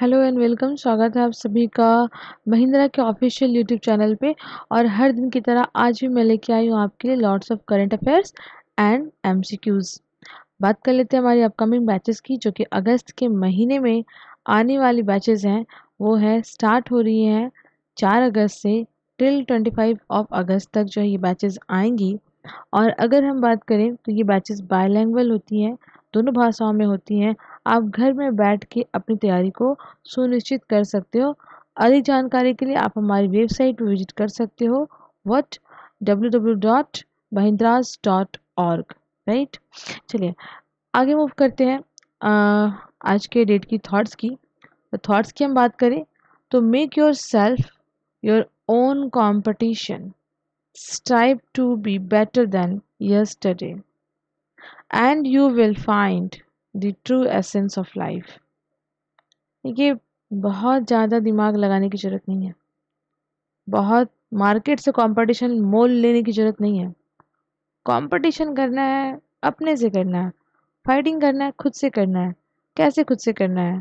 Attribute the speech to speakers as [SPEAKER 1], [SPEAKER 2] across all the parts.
[SPEAKER 1] Hello and welcome स्वागत है आप सभी का महिंद्रा के ऑफिशियल यूट्यूब चैनल पे और हर दिन की तरह आज भी मैं लेके आई हूँ आपके लिए lords of current affairs and MCQs बात कर लेते हैं हमारी अपकमिंग बैचेस की जो कि अगस्त के महीने में आने वाली बैचेस हैं वो है स्टार्ट हो रही हैं चार अगस्त से टिल ट्वेंटी फाइव ऑफ अगस्त तक जो है ये बैचेज़ आएंगी और अगर हम बात करें तो ये बैचेज़ बायलैंगल होती हैं दोनों भाषाओं में होती हैं आप घर में बैठ के अपनी तैयारी को सुनिश्चित कर सकते हो अधिक जानकारी के लिए आप हमारी वेबसाइट पर विजिट कर सकते हो वट W W dot Mahindras dot org right चलिए आगे मूव करते हैं आज के डेट की थॉट्स की तो थॉट्स की हम बात करें तो make yourself your own competition strive to be better than yesterday and you will find the true essence of life देखिए बहुत ज़्यादा दिमाग लगाने की ज़रूरत नहीं है बहुत मार्केट से कंपटीशन मोल लेने की ज़रूरत नहीं है कंपटीशन करना है अपने से करना है फाइटिंग करना है खुद से करना है कैसे खुद से करना है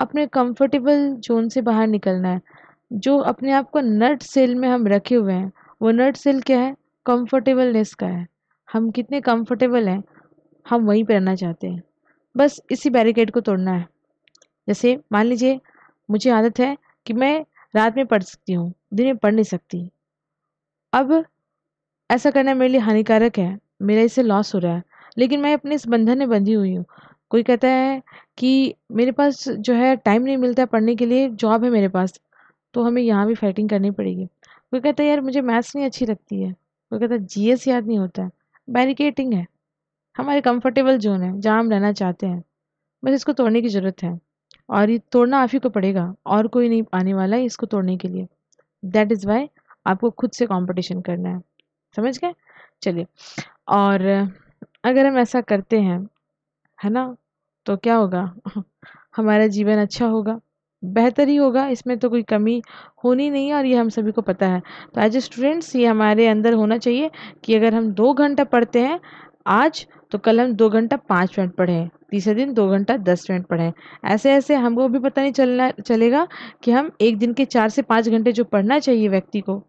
[SPEAKER 1] अपने कंफर्टेबल जोन से बाहर निकलना है जो अपने आप को नट सेल में हम रखे हुए हैं वो नट सेल क्या है कंफर्टेबलनेस का है हम कितने कंफर्टेबल हैं हम वहीं पर रहना चाहते हैं बस इसी बैरिकेड को तोड़ना है जैसे मान लीजिए मुझे आदत है कि मैं रात में पढ़ सकती हूँ दिन में पढ़ नहीं सकती अब ऐसा करना मेरे लिए हानिकारक है मेरा इससे लॉस हो रहा है लेकिन मैं अपने इस बंधन में बंधी हुई हूँ कोई कहता है कि मेरे पास जो है टाइम नहीं मिलता है पढ़ने के लिए जॉब है मेरे पास तो हमें यहाँ भी फाइटिंग करनी पड़ेगी कोई कहता है यार मुझे मैथ्स नहीं अच्छी लगती है कोई कहता है जी याद नहीं होता बैरिकेटिंग है हमारे कंफर्टेबल जोन है जहाँ हम रहना चाहते हैं बस इसको तोड़ने की ज़रूरत है और ये तोड़ना आप ही को पड़ेगा और कोई नहीं आने वाला है इसको तोड़ने के लिए दैट इज़ वाई आपको खुद से कॉम्पिटिशन करना है समझ गए चलिए और अगर हम ऐसा करते हैं है ना तो क्या होगा हमारा जीवन अच्छा होगा बेहतर ही होगा इसमें तो कोई कमी होनी नहीं है और ये हम सभी को पता है तो एज ए स्टूडेंट्स ये हमारे अंदर होना चाहिए कि अगर हम दो घंटा पढ़ते हैं आज तो कल हम दो घंटा पाँच मिनट पढ़ें तीसरे दिन दो घंटा दस मिनट पढ़ें ऐसे ऐसे हमको भी पता नहीं चलना चलेगा कि हम एक दिन के चार से पाँच घंटे जो पढ़ना चाहिए व्यक्ति को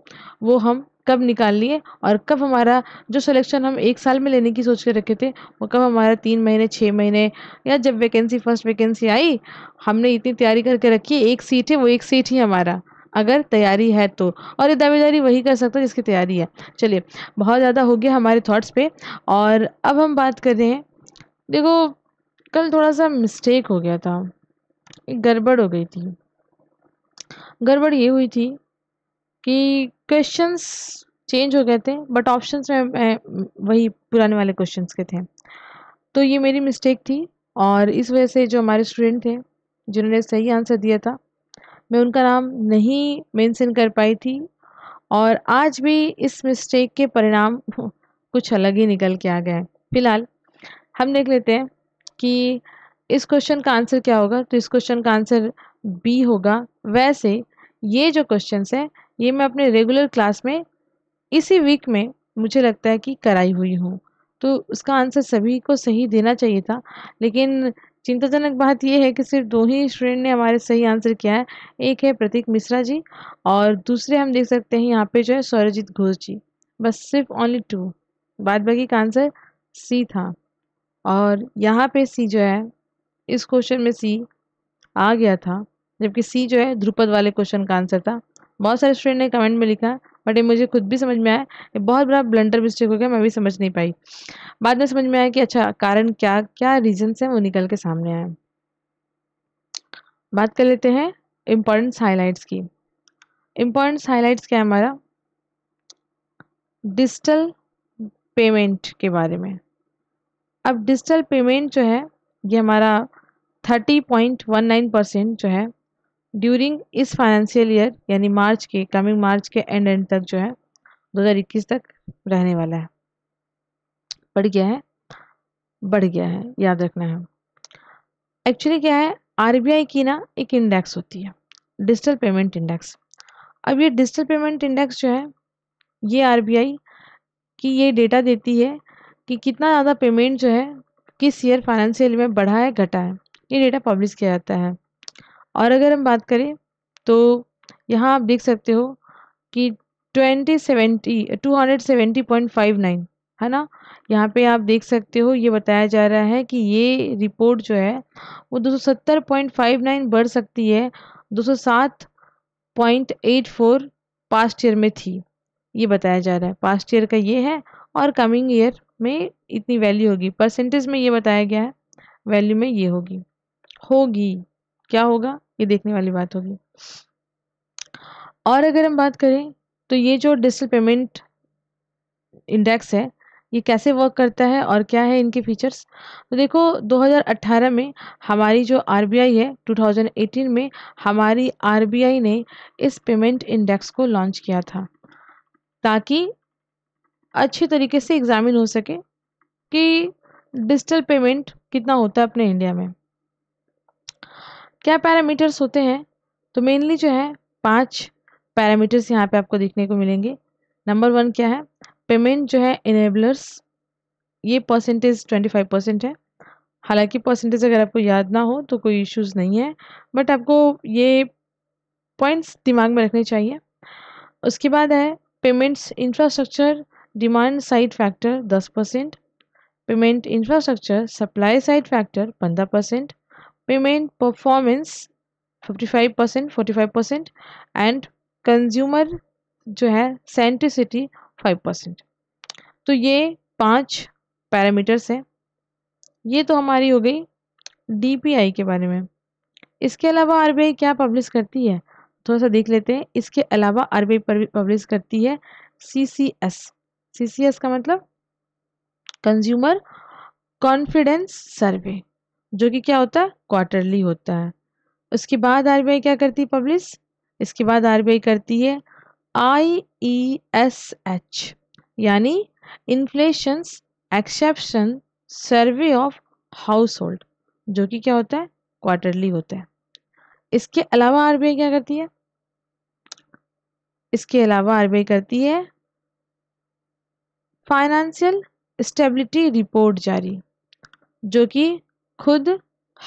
[SPEAKER 1] वो हम कब निकाल लिए और कब हमारा जो सिलेक्शन हम एक साल में लेने की सोच के रखे थे वो कब हमारा तीन महीने छः महीने या जब वैकेंसी फर्स्ट वैकेंसी आई हमने इतनी तैयारी करके रखी एक सीट है वो एक सीट ही हमारा अगर तैयारी है तो और ये दावेदारी वही कर सकता है जिसकी तैयारी है चलिए बहुत ज़्यादा हो गया हमारे थॉट्स पे और अब हम बात कर रहे हैं देखो कल थोड़ा सा मिस्टेक हो गया था एक गड़बड़ हो गई थी गड़बड़ ये हुई थी कि क्वेश्चंस चेंज हो गए थे बट ऑप्शंस में वही पुराने वाले क्वेश्चंस के थे तो ये मेरी मिस्टेक थी और इस वजह से जो हमारे स्टूडेंट थे जिन्होंने सही आंसर दिया था मैं उनका नाम नहीं मेंशन कर पाई थी और आज भी इस मिस्टेक के परिणाम कुछ अलग ही निकल के आ गए फिलहाल हम देख लेते हैं कि इस क्वेश्चन का आंसर क्या होगा तो इस क्वेश्चन का आंसर बी होगा वैसे ये जो क्वेश्चन है ये मैं अपने रेगुलर क्लास में इसी वीक में मुझे लगता है कि कराई हुई हूँ तो उसका आंसर सभी को सही देना चाहिए था लेकिन चिंताजनक बात यह है कि सिर्फ दो ही स्टूडेंट ने हमारे सही आंसर किया है एक है प्रतीक मिश्रा जी और दूसरे हम देख सकते हैं यहाँ पे जो है सौरजीत घोष जी बस सिर्फ ओनली टू बाद बाकी का आंसर सी था और यहाँ पे सी जो है इस क्वेश्चन में सी आ गया था जबकि सी जो है ध्रुपद वाले क्वेश्चन का आंसर था बहुत सारे स्टूडेंट ने कमेंट में लिखा बट ये मुझे खुद भी समझ में आया ये बहुत बड़ा ब्लंडर मिस्टेक हो गया मैं भी समझ नहीं पाई बाद में समझ में आया कि अच्छा कारण क्या क्या रीजन्स हैं वो निकल के सामने आए बात कर लेते हैं इम्पोर्टेंस हाईलाइट्स की इम्पोर्टेंस हाईलाइट्स क्या है हमारा डिजिटल पेमेंट के बारे में अब डिजिटल पेमेंट जो है ये हमारा thirty point one nine percent जो है ड्यूरिंग इस फाइनेंशियल ईयर यानी मार्च के कमिंग मार्च के एंड एंड तक जो है 2021 तक रहने वाला है बढ़ गया है बढ़ गया है याद रखना है एक्चुअली क्या है आरबीआई की ना एक इंडेक्स होती है डिजिटल पेमेंट इंडेक्स अब ये डिजिटल पेमेंट इंडेक्स जो है ये आरबीआई की ये डेटा देती है कि कितना ज़्यादा पेमेंट जो है किस ईयर फाइनेंशियल में बढ़ा है घटा है ये डेटा पब्लिश किया जाता है और अगर हम बात करें तो यहाँ आप देख सकते हो कि twenty seventy two hundred seventy point five nine है ना यहाँ पे आप देख सकते हो ये बताया जा रहा है कि ये रिपोर्ट जो है वो दो सौ सत्तर पॉइंट फाइव नाइन बढ़ सकती है दो सौ सात point eight four past year में थी ये बताया जा रहा है पास्ट ईयर का ये है और कमिंग ईयर में इतनी वैल्यू होगी परसेंटेज में ये बताया गया है वैल्यू में ये होगी होगी क्या होगा ये देखने वाली बात होगी और अगर हम बात करें तो ये जो डिजिटल पेमेंट इंडेक्स है ये कैसे वर्क करता है और क्या है इनके फीचर्स तो देखो 2018 में हमारी जो आरबीआई है 2018 में हमारी आरबीआई ने इस पेमेंट इंडेक्स को लॉन्च किया था ताकि अच्छे तरीके से एग्ज़ामिन हो सके कि डिजिटल पेमेंट कितना होता है अपने इंडिया में क्या पैरामीटर्स होते हैं तो मेनली जो है पांच पैरामीटर्स यहाँ पे आपको देखने को मिलेंगे नंबर वन क्या है पेमेंट जो है इनेबलर्स ये परसेंटेज ट्वेंटी फाइव परसेंट है हालांकि परसेंटेज अगर आपको याद ना हो तो कोई इश्यूज़ नहीं है बट आपको ये पॉइंट्स दिमाग में रखने चाहिए उसके बाद है payments infrastructure demand side factor दस percent payment infrastructure supply side factor पंद्रह percent payment performance 55 percent forty five percent and consumer जो है सेंटिसिटी फाइव परसेंट तो ये पांच पैरामीटर्स हैं ये तो हमारी हो गई आई के बारे में इसके अलावा आई क्या पब्लिश करती है थोड़ा सा देख लेते हैं इसके अलावा आर बी आई पब्लिश करती है सी एस का मतलब कंज्यूमर कॉन्फिडेंस सर्वे जो कि क्या होता है क्वार्टरली होता है उसके बाद आर क्या करती है पब्लिस इसके बाद आर करती है आई ई एस एच यानी inflation exception survey of household जो कि क्या होता है क्वार्टरली होता है इसके अलावा आर क्या करती है इसके अलावा आर करती है फाइनेंशियल स्टेबिलिटी रिपोर्ट जारी जो कि खुद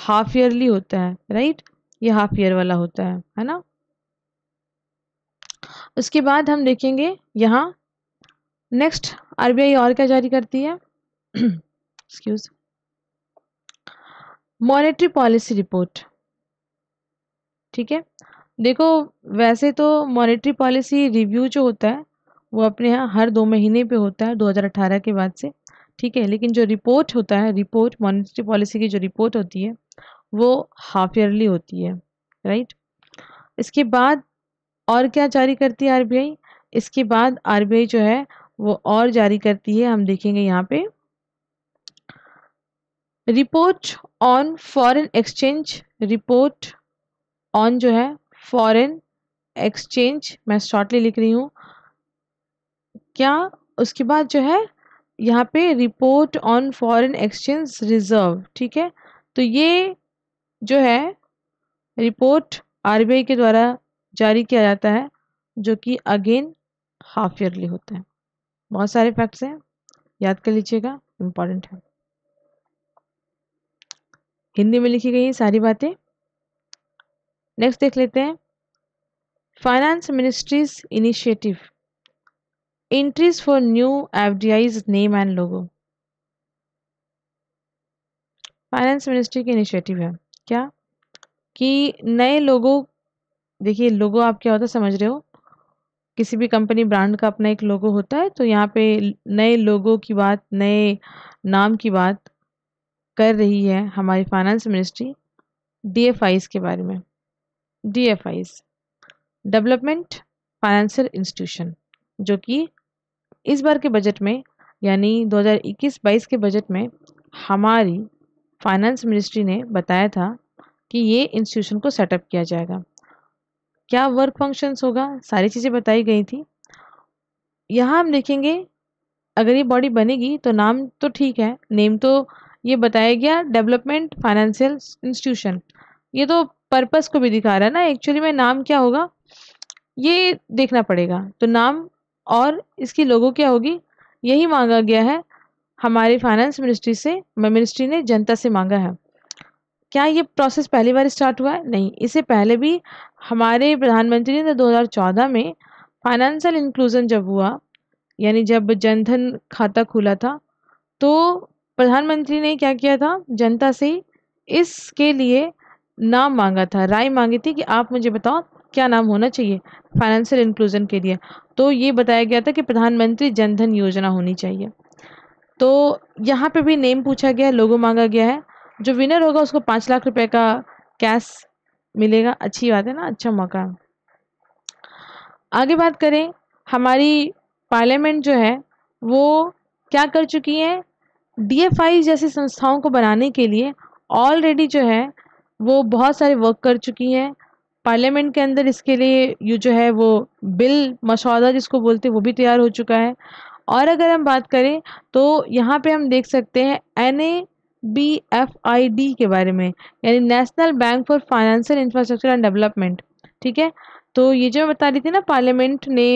[SPEAKER 1] हाफ ईयरली होता है राइट ये हाफ ईयर वाला होता है है ना उसके बाद हम देखेंगे यहाँ नेक्स्ट आरबीआई और क्या जारी करती है एक्सक्यूज मॉनेटरी पॉलिसी रिपोर्ट ठीक है देखो वैसे तो मॉनेटरी पॉलिसी रिव्यू जो होता है वो अपने यहाँ हर दो महीने पे होता है 2018 के बाद से ठीक है लेकिन जो रिपोर्ट होता है रिपोर्ट मॉनिटरी पॉलिसी की जो रिपोर्ट होती है वो हाफ ईयरली होती है राइट इसके बाद और क्या जारी करती है आरबीआई इसके बाद आरबीआई जो है वो और जारी करती है हम देखेंगे यहाँ पे report on foreign exchange report on जो है फॉरेन एक्सचेंज मैं शॉर्टली लिख रही हूँ क्या उसके बाद जो है यहाँ पे report on foreign exchange reserve ठीक है तो ये जो है रिपोर्ट आरबीआई के द्वारा जारी किया जाता है जो कि अगेन हाफ ईयरली होता है बहुत सारे फैक्ट्स हैं याद कर लीजिएगा इम्पॉर्टेंट है हिंदी में लिखी गई हैं सारी बातें नेक्स्ट देख लेते हैं finance ministries initiative for new F D Is name and logo finance ministry की इनिशिएटिव है क्या कि नए लोगों देखिए लोगो आप क्या होता है समझ रहे हो किसी भी कंपनी ब्रांड का अपना एक लोगो होता है तो यहाँ पे नए लोगों की बात नए नाम की बात कर रही है हमारी finance ministry D F Is के बारे में D F Is development financial institution जो कि इस बार के बजट में यानी 2021-22 के बजट में हमारी फाइनेंस मिनिस्ट्री ने बताया था कि ये इंस्टीट्यूशन को सेटअप किया जाएगा क्या वर्क फंक्शंस होगा सारी चीज़ें बताई गई थी यहाँ हम देखेंगे अगर ये बॉडी बनेगी तो नाम तो ठीक है नेम तो ये बताया गया डेवलपमेंट फाइनेंशियल इंस्टीट्यूशन ये तो पर्पस को भी दिखा रहा है ना एक्चुअली में नाम क्या होगा ये देखना पड़ेगा तो नाम और इसकी लोगों क्या होगी यही मांगा गया है हमारे फाइनेंस मिनिस्ट्री से मिनिस्ट्री ने जनता से मांगा है क्या ये प्रोसेस पहली बार स्टार्ट हुआ है नहीं इससे पहले भी हमारे प्रधानमंत्री ने 2014 में फाइनेंशियल इंक्लूजन जब हुआ यानी जब जनधन खाता खुला था तो प्रधानमंत्री ने क्या किया था जनता से इसके लिए नाम मांगा था राय मांगी थी कि आप मुझे बताओ क्या नाम होना चाहिए फाइनेंशियल इंक्लूजन के लिए तो ये बताया गया था कि प्रधानमंत्री जनधन योजना होनी चाहिए तो यहाँ पे भी नेम पूछा गया है लोगो मांगा गया है जो विनर होगा उसको पाँच लाख रुपए का कैश मिलेगा अच्छी बात है ना अच्छा मौका आगे बात करें हमारी पार्लियामेंट जो है वो क्या कर चुकी है डीएफआई जैसी संस्थाओं को बनाने के लिए ऑलरेडी जो है वो बहुत सारे वर्क कर चुकी हैं पार्लियामेंट के अंदर इसके लिए ये जो है वो बिल मसौदा जिसको बोलते हैं वो भी तैयार हो चुका है और अगर हम बात करें तो यहाँ पे हम देख सकते हैं N A B F I D के बारे में यानी national bank for financial infrastructure and development ठीक है तो ये जो मैं बता रही थी ना पार्लियामेंट ने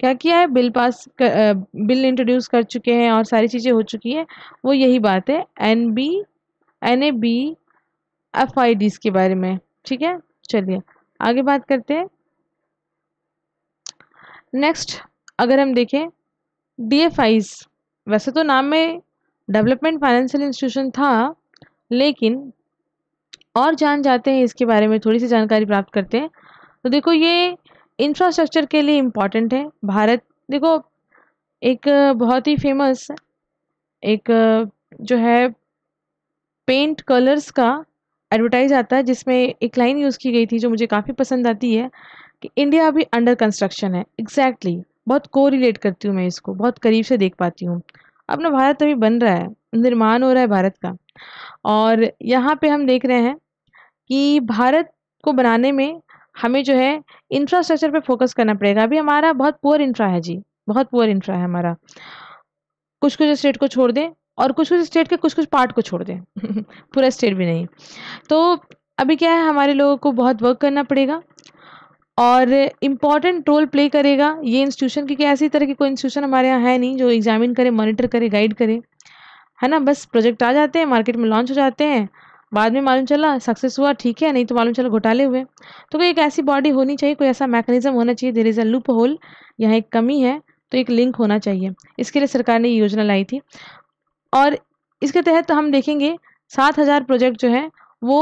[SPEAKER 1] क्या किया है बिल पास कर, बिल इंट्रोड्यूस कर चुके हैं और सारी चीज़ें हो चुकी हैं वो यही बात है N B N A B F I D के बारे में ठीक है चलिए आगे बात करते हैं नेक्स्ट अगर हम देखें डी एफ वैसे तो नाम में डेवलपमेंट फाइनेंशियल इंस्टीट्यूशन था लेकिन और जान जाते हैं इसके बारे में थोड़ी सी जानकारी प्राप्त करते हैं तो देखो ये इंफ्रास्ट्रक्चर के लिए इम्पॉर्टेंट है भारत देखो एक बहुत ही फेमस एक जो है पेंट कलर्स का एडवर्टाइज आता है जिसमें एक लाइन यूज़ की गई थी जो मुझे काफ़ी पसंद आती है कि इंडिया अभी अंडर कंस्ट्रक्शन है एग्जैक्टली exactly, बहुत को रिलेट करती हूँ मैं इसको बहुत करीब से देख पाती हूँ अपना भारत अभी बन रहा है निर्माण हो रहा है भारत का और यहाँ पे हम देख रहे हैं कि भारत को बनाने में हमें जो है इंफ्रास्ट्रक्चर पे फोकस करना पड़ेगा अभी हमारा बहुत पुअर इंफ्रा है जी बहुत पुअर इंफ्रा है हमारा कुछ कुछ स्टेट को छोड़ दें और कुछ कुछ स्टेट के कुछ कुछ पार्ट को छोड़ दें पूरा स्टेट भी नहीं तो अभी क्या है हमारे लोगों को बहुत वर्क करना पड़ेगा और इम्पॉर्टेंट रोल प्ले करेगा ये इंस्टीट्यूशन क्योंकि ऐसी तरह की कोई इंस्टीट्यूशन हमारे यहाँ है नहीं जो एग्जामिन करे मॉनिटर करे गाइड करे है ना बस प्रोजेक्ट आ जाते हैं मार्केट में लॉन्च हो जाते हैं बाद में मालूम चला सक्सेस हुआ ठीक है नहीं तो मालूम चला घोटाले हुए तो कोई एक ऐसी बॉडी होनी चाहिए कोई ऐसा मैकेनिज्म होना चाहिए there is a loophole यहाँ एक कमी है तो एक लिंक होना चाहिए इसके लिए सरकार ने ये योजना लाई थी और इसके तहत हम देखेंगे सात हज़ार प्रोजेक्ट जो है वो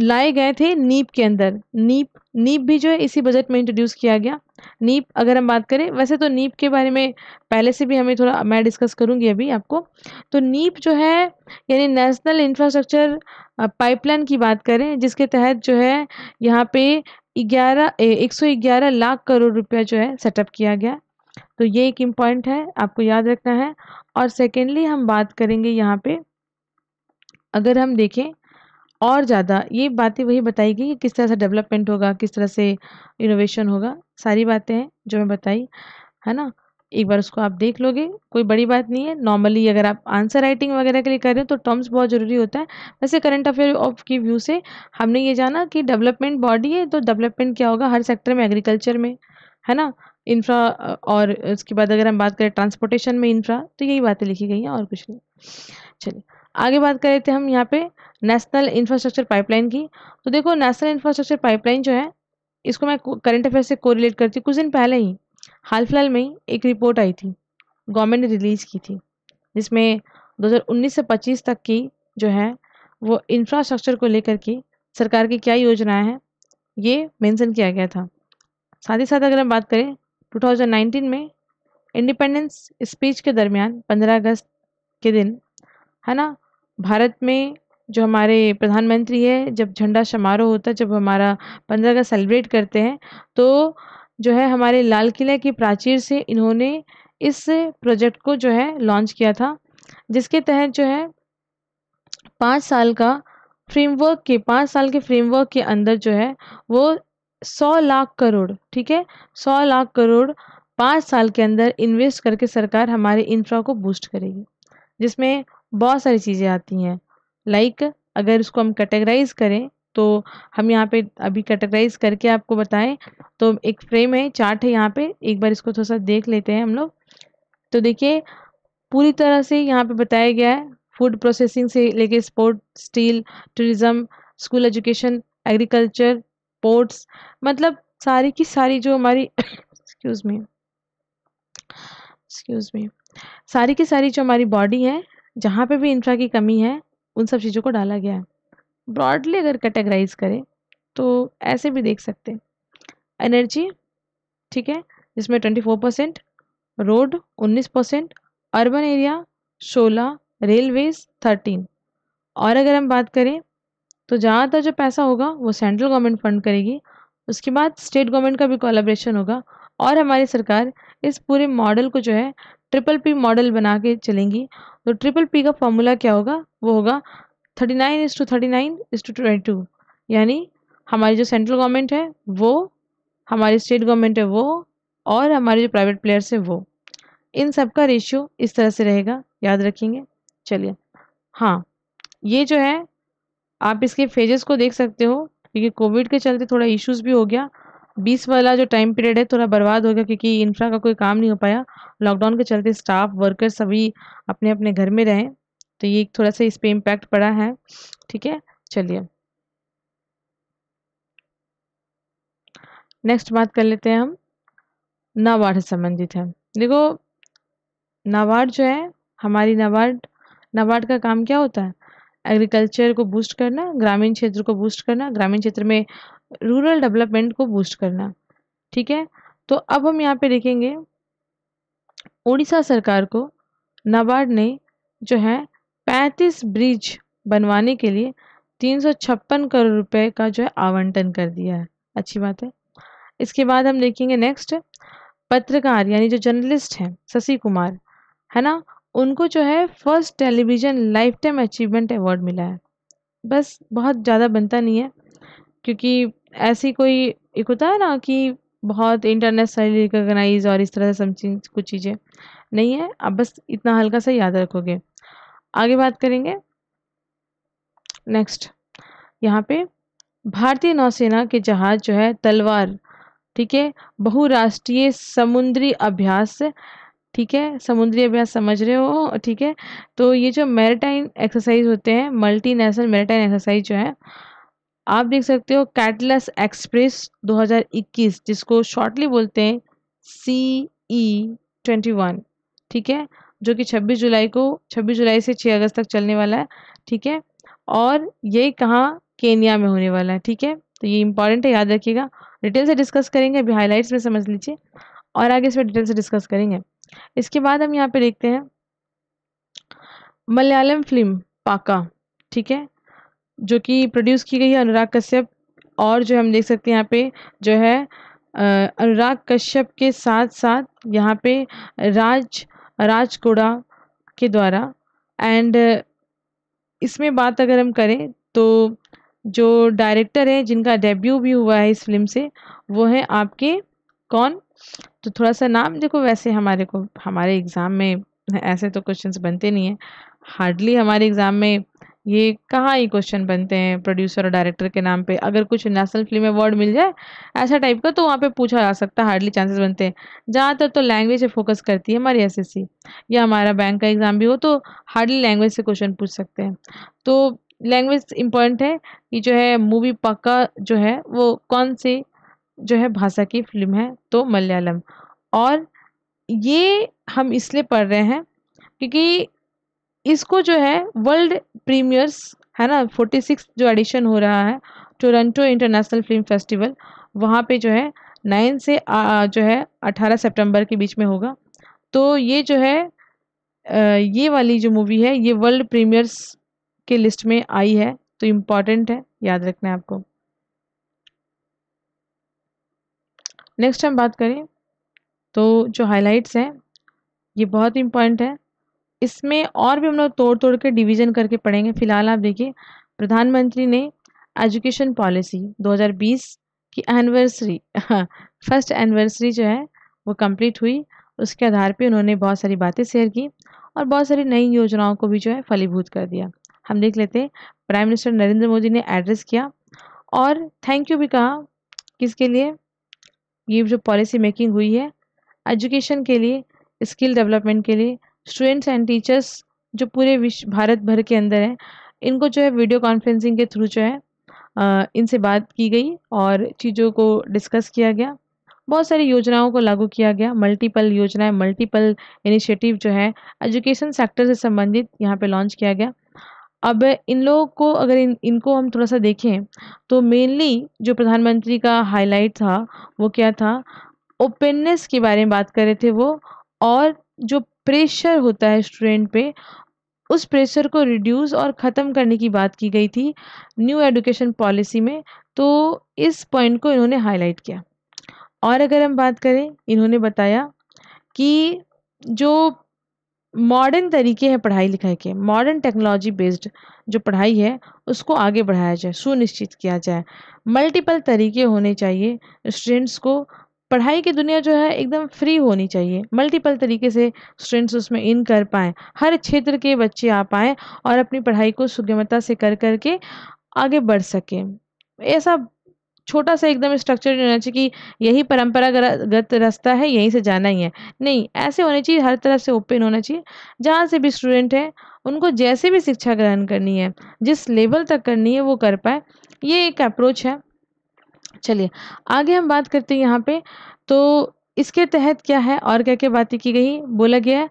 [SPEAKER 1] लाए गए थे नीप के अंदर नीप नीप भी जो है इसी बजट में इंट्रोड्यूस किया गया नीप अगर हम बात करें वैसे तो नीप के बारे में पहले से भी हमें थोड़ा मैं डिस्कस करूंगी अभी आपको तो नीप जो है यानी नेशनल इंफ्रास्ट्रक्चर पाइपलाइन की बात करें जिसके तहत जो है यहाँ पे ग्यारह एक सौ ग्यारह लाख करोड़ रुपया जो है सेटअप किया गया तो ये एक इम्पॉइंट है आपको याद रखना है और सेकेंडली हम बात करेंगे यहाँ पे अगर हम देखें और ज़्यादा ये बातें वही बताएगी कि किस तरह से डेवलपमेंट होगा किस तरह से इनोवेशन होगा सारी बातें हैं जो मैं बताई है ना एक बार उसको आप देख लोगे कोई बड़ी बात नहीं है नॉर्मली अगर आप आंसर राइटिंग वगैरह के लिए कर रहे हो तो टर्म्स बहुत ज़रूरी होता है वैसे करंट अफेयर ऑफ की व्यू से हमने ये जाना कि डेवलपमेंट बॉडी है तो डेवलपमेंट क्या होगा हर सेक्टर में एग्रीकल्चर में है ना इंफ्रा और उसके बाद अगर हम बात करें ट्रांसपोर्टेशन में इंफ्रा तो यही बातें लिखी गई हैं और कुछ नहीं चलिए आगे बात करें थे हम यहाँ पे नेशनल इंफ्रास्ट्रक्चर पाइपलाइन की तो देखो नेशनल इंफ्रास्ट्रक्चर पाइपलाइन जो है इसको मैं करंट अफेयर से कोरिलेट करती हूँ कुछ दिन पहले ही हाल फिलहाल में ही एक रिपोर्ट आई थी गवर्नमेंट ने रिलीज़ की थी जिसमें 2019 से 25 तक की जो है वो इंफ्रास्ट्रक्चर को लेकर के सरकार की क्या योजनाएं हैं ये मेंशन किया गया था साथ ही साथ अगर हम बात करें 2019 में इंडिपेंडेंस स्पीच के दरमियान 15 अगस्त के दिन है ना भारत में जो हमारे प्रधानमंत्री है जब झंडा समारोह होता है जब हमारा पंद्रह अगस्त सेलिब्रेट करते हैं तो जो है हमारे लाल किले की प्राचीर से इन्होंने इस प्रोजेक्ट को जो है लॉन्च किया था जिसके तहत जो है पाँच साल का फ्रेमवर्क के पाँच साल के फ्रेमवर्क के अंदर जो है वो सौ लाख करोड़ ठीक है सौ लाख करोड़ पाँच साल के अंदर इन्वेस्ट करके सरकार हमारे इंफ्रा को बूस्ट करेगी जिसमें बहुत सारी चीज़ें आती हैं लाइक like, अगर उसको हम कैटेगराइज करें तो हम यहाँ पे अभी कैटेगराइज करके आपको बताएं तो एक फ्रेम है चार्ट है यहाँ पे एक बार इसको थोड़ा सा देख लेते हैं हम लोग तो देखिए पूरी तरह से यहाँ पे बताया गया है फूड प्रोसेसिंग से लेके sport steel tourism school education agriculture ports मतलब सारी की सारी जो हमारी एक्सक्यूज़ मी एक्सक्यूज़ मी सारी की सारी जो हमारी बॉडी है जहाँ पे भी इंफ्रा की कमी है उन सब चीज़ों को डाला गया है ब्रॉडली अगर कैटेगराइज करें तो ऐसे भी देख सकते हैं एनर्जी ठीक है जिसमें ट्वेंटी फोर परसेंट रोड उन्नीस परसेंट अर्बन एरिया सोलह रेलवेज थर्टीन और अगर हम बात करें तो ज़्यादातर जो पैसा होगा वो सेंट्रल गवर्नमेंट फंड करेगी उसके बाद स्टेट गवर्नमेंट का भी कोलाब्रेशन होगा और हमारी सरकार इस पूरे मॉडल को जो है ट्रिपल पी मॉडल बना के चलेंगी तो ट्रिपल पी का फॉर्मूला क्या होगा वो होगा thirty nine is to thirty nine is to twenty two यानी हमारी जो सेंट्रल गवर्नमेंट है वो हमारी स्टेट गवर्नमेंट है वो और हमारे जो प्राइवेट प्लेयर्स हैं वो इन सब का रेशियो इस तरह से रहेगा याद रखेंगे चलिए हाँ ये जो है आप इसके फेजेस को देख सकते हो क्योंकि कोविड के चलते थोड़ा इश्यूज भी हो गया बीस वाला जो टाइम पीरियड है थोड़ा बर्बाद हो गया क्योंकि इंफ्रा का कोई काम नहीं हो पाया लॉकडाउन के चलते स्टाफ वर्कर सभी अपने अपने घर में रहें तो ये थोड़ा सा इस पर इम्पैक्ट पड़ा है ठीक है चलिए नेक्स्ट बात कर लेते हैं हम नाबार्ड संबंधित है देखो नाबार्ड जो है हमारी नाबार्ड नाबार्ड का काम क्या होता है एग्रीकल्चर को बूस्ट करना ग्रामीण क्षेत्र को बूस्ट करना ग्रामीण क्षेत्र में रूरल डेवलपमेंट को बूस्ट करना ठीक है तो अब हम यहाँ पे देखेंगे उड़ीसा सरकार को नाबार्ड ने जो है पैंतीस ब्रिज बनवाने के लिए तीन करोड़ रुपए का जो है आवंटन कर दिया है अच्छी बात है इसके बाद हम देखेंगे नेक्स्ट पत्रकार यानी जो जर्नलिस्ट हैं शशि कुमार है ना उनको जो है first television lifetime achievement award मिला है बस बहुत ज़्यादा बनता नहीं है क्योंकि ऐसी कोई एक होता है ना कि बहुत इंटरनेशनली रिकोगनाइज और इस तरह से समथिंग कुछ चीज़ें नहीं है आप बस इतना हल्का सा याद रखोगे आगे बात करेंगे नेक्स्ट यहाँ पे भारतीय नौसेना के जहाज़ जो है तलवार ठीक है बहुराष्ट्रीय समुद्री अभ्यास ठीक है समुद्री अभ्यास समझ रहे हो ठीक है तो ये जो मेरेटाइन एक्सरसाइज होते हैं मल्टी नेशनल मैरिटाइन एक्सरसाइज जो है आप देख सकते हो कैटलस एक्सप्रेस 2021 जिसको शॉर्टली बोलते हैं सी ई ट्वेंटी वन ठीक है जो कि 26 जुलाई को 26 जुलाई से 6 अगस्त तक चलने वाला है ठीक है और ये कहाँ केनिया में होने वाला है ठीक है तो ये इंपॉर्टेंट है याद रखिएगा डिटेल से डिस्कस करेंगे अभी हाईलाइट्स में समझ लीजिए और आगे इसमें डिटेल से डिस्कस करेंगे इसके बाद हम यहाँ पे देखते हैं मलयालम फिल्म पाका ठीक है जो कि प्रोड्यूस की गई है अनुराग कश्यप और जो हम देख सकते हैं यहाँ पे जो है अनुराग कश्यप के साथ साथ यहाँ पे राज राज कोड़ा के द्वारा एंड इसमें बात अगर हम करें तो जो डायरेक्टर है जिनका डेब्यू भी हुआ है इस फिल्म से वो है आपके कौन तो थोड़ा सा नाम देखो वैसे हमारे को हमारे एग्ज़ाम में ऐसे तो क्वेश्चंस बनते नहीं हैं हार्डली हमारे एग्ज़ाम में ये कहाँ ही क्वेश्चन बनते हैं प्रोड्यूसर और डायरेक्टर के नाम पे अगर कुछ नेशनल फिल्म अवार्ड मिल जाए ऐसा टाइप का तो वहाँ पे पूछा जा सकता है हार्डली चांसेस बनते हैं ज़्यादातर तो लैंग्वेज पे फोकस करती है हमारी एसएससी या हमारा बैंक का एग्ज़ाम भी हो तो हार्डली लैंग्वेज से क्वेश्चन पूछ सकते हैं तो लैंग्वेज इम्पॉर्टेंट है कि जो है मूवी पक्का जो है वो कौन सी जो है भाषा की फिल्म है तो मलयालम और ये हम इसलिए पढ़ रहे हैं क्योंकि इसको जो है वर्ल्ड प्रीमियर्स है ना फोर्टी सिक्स जो एडिशन हो रहा है टोरंटो इंटरनेशनल फिल्म फेस्टिवल वहाँ पे जो है नाइन से आ, जो है 18 सितंबर के बीच में होगा तो ये जो है ये वाली जो मूवी है ये वर्ल्ड प्रीमियर्स के लिस्ट में आई है तो इम्पॉर्टेंट है याद रखना है आपको नेक्स्ट हम बात करें तो जो हाइलाइट्स हैं ये बहुत इम्पॉर्टेंट है इसमें और भी हम लोग तोड़ तोड़ के डिवीज़न करके पढ़ेंगे फ़िलहाल आप देखिए प्रधानमंत्री ने एजुकेशन पॉलिसी 2020 की एनिवर्सरी फर्स्ट एनिवर्सरी जो है वो कंप्लीट हुई उसके आधार पे उन्होंने बहुत सारी बातें शेयर की और बहुत सारी नई योजनाओं को भी जो है फलीभूत कर दिया हम देख लेते प्राइम मिनिस्टर नरेंद्र मोदी ने एड्रेस किया और थैंक यू भी कहा किसके लिए ये जो पॉलिसी मेकिंग हुई है एजुकेशन के लिए स्किल डेवलपमेंट के लिए स्टूडेंट्स एंड टीचर्स जो पूरे विश्व भारत भर के अंदर हैं इनको जो है वीडियो कॉन्फ्रेंसिंग के थ्रू जो है इनसे बात की गई और चीज़ों को डिस्कस किया गया बहुत सारी योजनाओं को लागू किया गया मल्टीपल योजनाएं मल्टीपल इनिशिएटिव जो है एजुकेशन सेक्टर से संबंधित यहाँ पे लॉन्च किया गया अब इन लोगों को अगर इन इनको हम थोड़ा सा देखें तो मेनली जो प्रधानमंत्री का हाईलाइट था वो क्या था ओपननेस के बारे में बात कर रहे थे वो और जो प्रेशर होता है स्टूडेंट पे उस प्रेशर को रिड्यूस और ख़त्म करने की बात की गई थी न्यू एडुकेशन पॉलिसी में तो इस पॉइंट को इन्होंने हाईलाइट किया और अगर हम बात करें इन्होंने बताया कि जो मॉडर्न तरीके हैं पढ़ाई लिखाई के मॉडर्न टेक्नोलॉजी बेस्ड जो पढ़ाई है उसको आगे बढ़ाया जाए सुनिश्चित किया जाए मल्टीपल तरीके होने चाहिए स्टूडेंट्स को पढ़ाई की दुनिया जो है एकदम फ्री होनी चाहिए मल्टीपल तरीके से स्टूडेंट्स उसमें इन कर पाएँ हर क्षेत्र के बच्चे आ पाएँ और अपनी पढ़ाई को सुगमता से कर करके आगे बढ़ सकें ऐसा छोटा सा एकदम स्ट्रक्चर नहीं होना चाहिए कि यही परंपरागत रास्ता है यहीं से जाना ही है नहीं ऐसे होने चाहिए हर तरफ से ओपन होना चाहिए जहाँ से भी स्टूडेंट हैं उनको जैसे भी शिक्षा ग्रहण करनी है जिस लेवल तक करनी है वो कर पाए ये एक अप्रोच है चलिए आगे हम बात करते हैं यहाँ पे तो इसके तहत क्या है और क्या क्या बातें की गई बोला गया है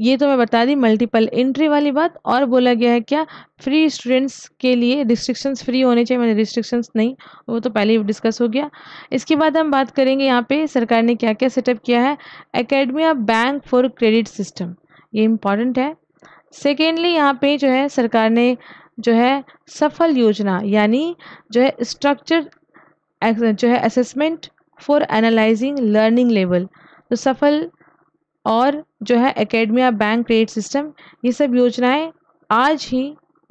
[SPEAKER 1] ये तो मैं बता दी मल्टीपल एंट्री वाली बात और बोला गया है क्या फ्री स्टूडेंट्स के लिए रिस्ट्रिक्शंस फ्री होने चाहिए मैंने रिस्ट्रिक्शंस नहीं वो तो पहले ही डिस्कस हो गया इसके बाद हम बात करेंगे यहाँ पे सरकार ने क्या क्या सेटअप किया है of bank for credit system ये इम्पॉर्टेंट है सेकेंडली यहाँ पे जो है सरकार ने जो है सफल योजना यानी जो है स्ट्रक्चर जो है assessment for analysing learning level तो सफल और जो है एकेडमिया बैंक क्रेडिट सिस्टम ये सब योजनाएं आज ही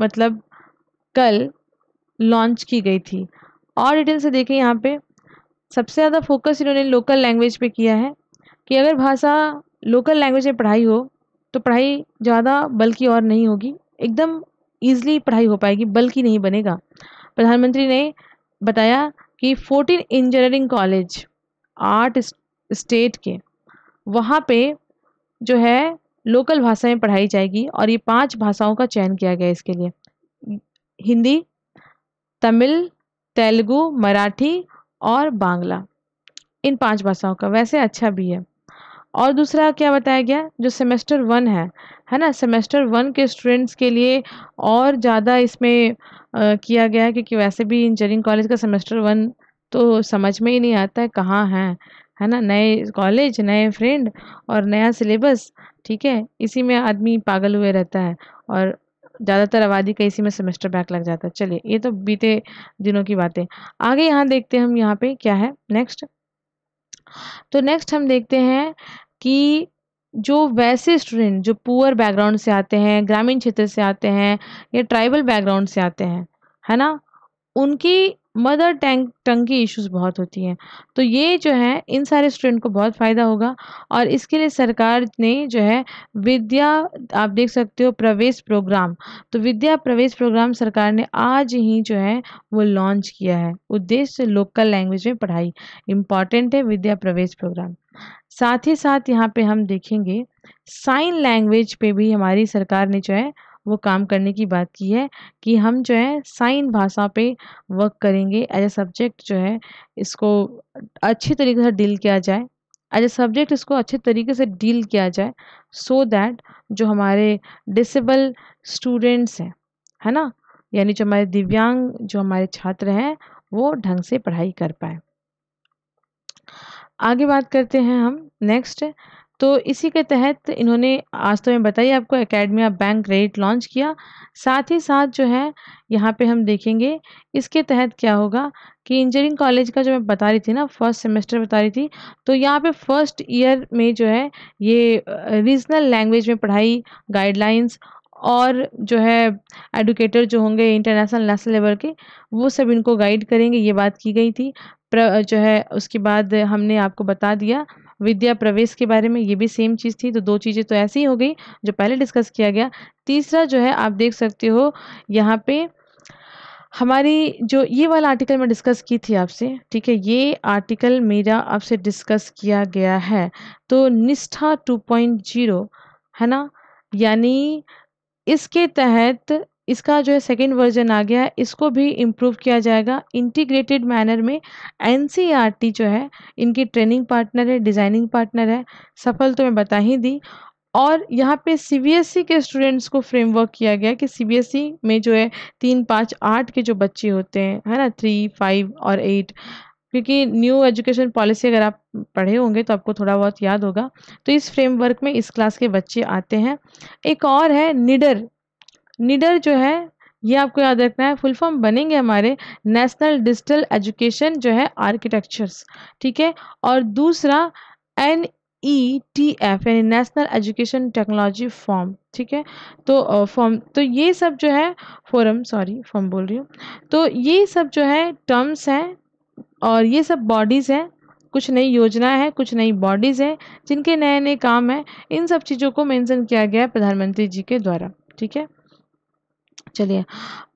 [SPEAKER 1] मतलब कल लॉन्च की गई थी और डिटेल से देखें यहाँ पे सबसे ज़्यादा फोकस इन्होंने लोकल लैंग्वेज पे किया है कि अगर भाषा लोकल लैंग्वेज में पढ़ाई हो तो पढ़ाई ज़्यादा बल्कि और नहीं होगी एकदम ईजिली पढ़ाई हो पाएगी बल्कि नहीं बनेगा प्रधानमंत्री ने बताया कि फोर्टीन इंजीनियरिंग कॉलेज आठ स्टेट के वहाँ पे जो है लोकल भाषा में पढ़ाई जाएगी और ये पांच भाषाओं का चयन किया गया इसके लिए हिंदी तमिल तेलुगु मराठी और बांग्ला इन पांच भाषाओं का वैसे अच्छा भी है और दूसरा क्या बताया गया जो सेमेस्टर वन है है ना सेमेस्टर वन के स्टूडेंट्स के लिए और ज़्यादा इसमें आ, किया गया है क्योंकि वैसे भी इंजीनियरिंग कॉलेज का सेमेस्टर वन तो समझ में ही नहीं आता है कहाँ हैं है ना नए कॉलेज नए फ्रेंड और नया सिलेबस ठीक है इसी में आदमी पागल हुए रहता है और ज़्यादातर आबादी का इसी में सेमेस्टर बैक लग जाता है चलिए ये तो बीते दिनों की बातें आगे यहाँ देखते हैं हम यहाँ पे क्या है नेक्स्ट तो नेक्स्ट हम देखते हैं कि जो वैसे स्टूडेंट जो पुअर बैकग्राउंड से आते हैं ग्रामीण क्षेत्र से आते हैं या ट्राइबल बैकग्राउंड से आते हैं है ना उनकी मदर टैंक टंग की इश्यूज बहुत होती हैं तो ये जो है इन सारे स्टूडेंट को बहुत फ़ायदा होगा और इसके लिए सरकार ने जो है विद्या आप देख सकते हो प्रवेश प्रोग्राम तो विद्या प्रवेश प्रोग्राम सरकार ने आज ही जो है वो लॉन्च किया है उद्देश्य लोकल लैंग्वेज में पढ़ाई इम्पॉर्टेंट है विद्या प्रवेश प्रोग्राम साथ ही साथ यहाँ पर हम देखेंगे साइन लैंग्वेज पर भी हमारी सरकार ने जो है वो काम करने की बात की है कि हम जो है साइन भाषा पे वर्क करेंगे एज ए सब्जेक्ट जो है इसको अच्छे तरीके से डील किया जाए एज ए सब्जेक्ट इसको अच्छे तरीके से डील किया जाए सो so दैट जो हमारे डिसेबल स्टूडेंट्स हैं है ना यानी जो हमारे दिव्यांग जो हमारे छात्र हैं वो ढंग से पढ़ाई कर पाए आगे बात करते हैं हम नेक्स्ट तो इसी के तहत इन्होंने आज तो मैं बताइए आपको academy of bank credit launch किया साथ ही साथ जो है यहाँ पे हम देखेंगे इसके तहत क्या होगा कि इंजीनियरिंग कॉलेज का जो मैं बता रही थी ना फर्स्ट सेमेस्टर बता रही थी तो यहाँ पे फर्स्ट ईयर में जो है ये रीजनल लैंग्वेज में पढ़ाई गाइडलाइंस और जो है एडुकेटर जो होंगे इंटरनेशनल नेशनल लेवल के वो सब इनको गाइड करेंगे ये बात की गई थी प्र, जो है उसके बाद हमने आपको बता दिया विद्या प्रवेश के बारे में ये भी सेम चीज़ थी तो दो चीज़ें तो ऐसी हो गई जो पहले डिस्कस किया गया तीसरा जो है आप देख सकते हो यहाँ पे हमारी जो ये वाला आर्टिकल मैं डिस्कस की थी आपसे ठीक है ये आर्टिकल मेरा आपसे डिस्कस किया गया है तो निष्ठा 2.0 है ना यानी इसके तहत इसका जो है सेकेंड वर्जन आ गया है इसको भी इम्प्रूव किया जाएगा इंटीग्रेटेड मैनर में एन e जो है इनकी ट्रेनिंग पार्टनर है डिज़ाइनिंग पार्टनर है सफल तो मैं बता ही दी और यहाँ पे सीबीएसई e के स्टूडेंट्स को फ्रेमवर्क किया गया कि सीबीएसई e में जो है तीन पाँच आठ के जो बच्चे होते हैं है ना थ्री फाइव और एट क्योंकि न्यू एजुकेशन पॉलिसी अगर आप पढ़े होंगे तो आपको थोड़ा बहुत याद होगा तो इस फ्रेमवर्क में इस क्लास के बच्चे आते हैं एक और है निडर निडर जो है ये आपको याद रखना है फुल फॉर्म बनेंगे हमारे नेशनल डिजिटल एजुकेशन जो है आर्किटेक्चर्स ठीक है और दूसरा एन ई टी एफ यानी नेशनल एजुकेशन टेक्नोलॉजी फॉर्म ठीक है तो फॉर्म तो ये सब जो है फोरम सॉरी फॉर्म बोल रही हूँ तो ये सब जो है टर्म्स हैं और ये सब बॉडीज़ हैं कुछ नई योजना है कुछ नई बॉडीज़ हैं जिनके नए नए काम हैं इन सब चीज़ों को मेंशन किया गया है प्रधानमंत्री जी के द्वारा ठीक है चलिए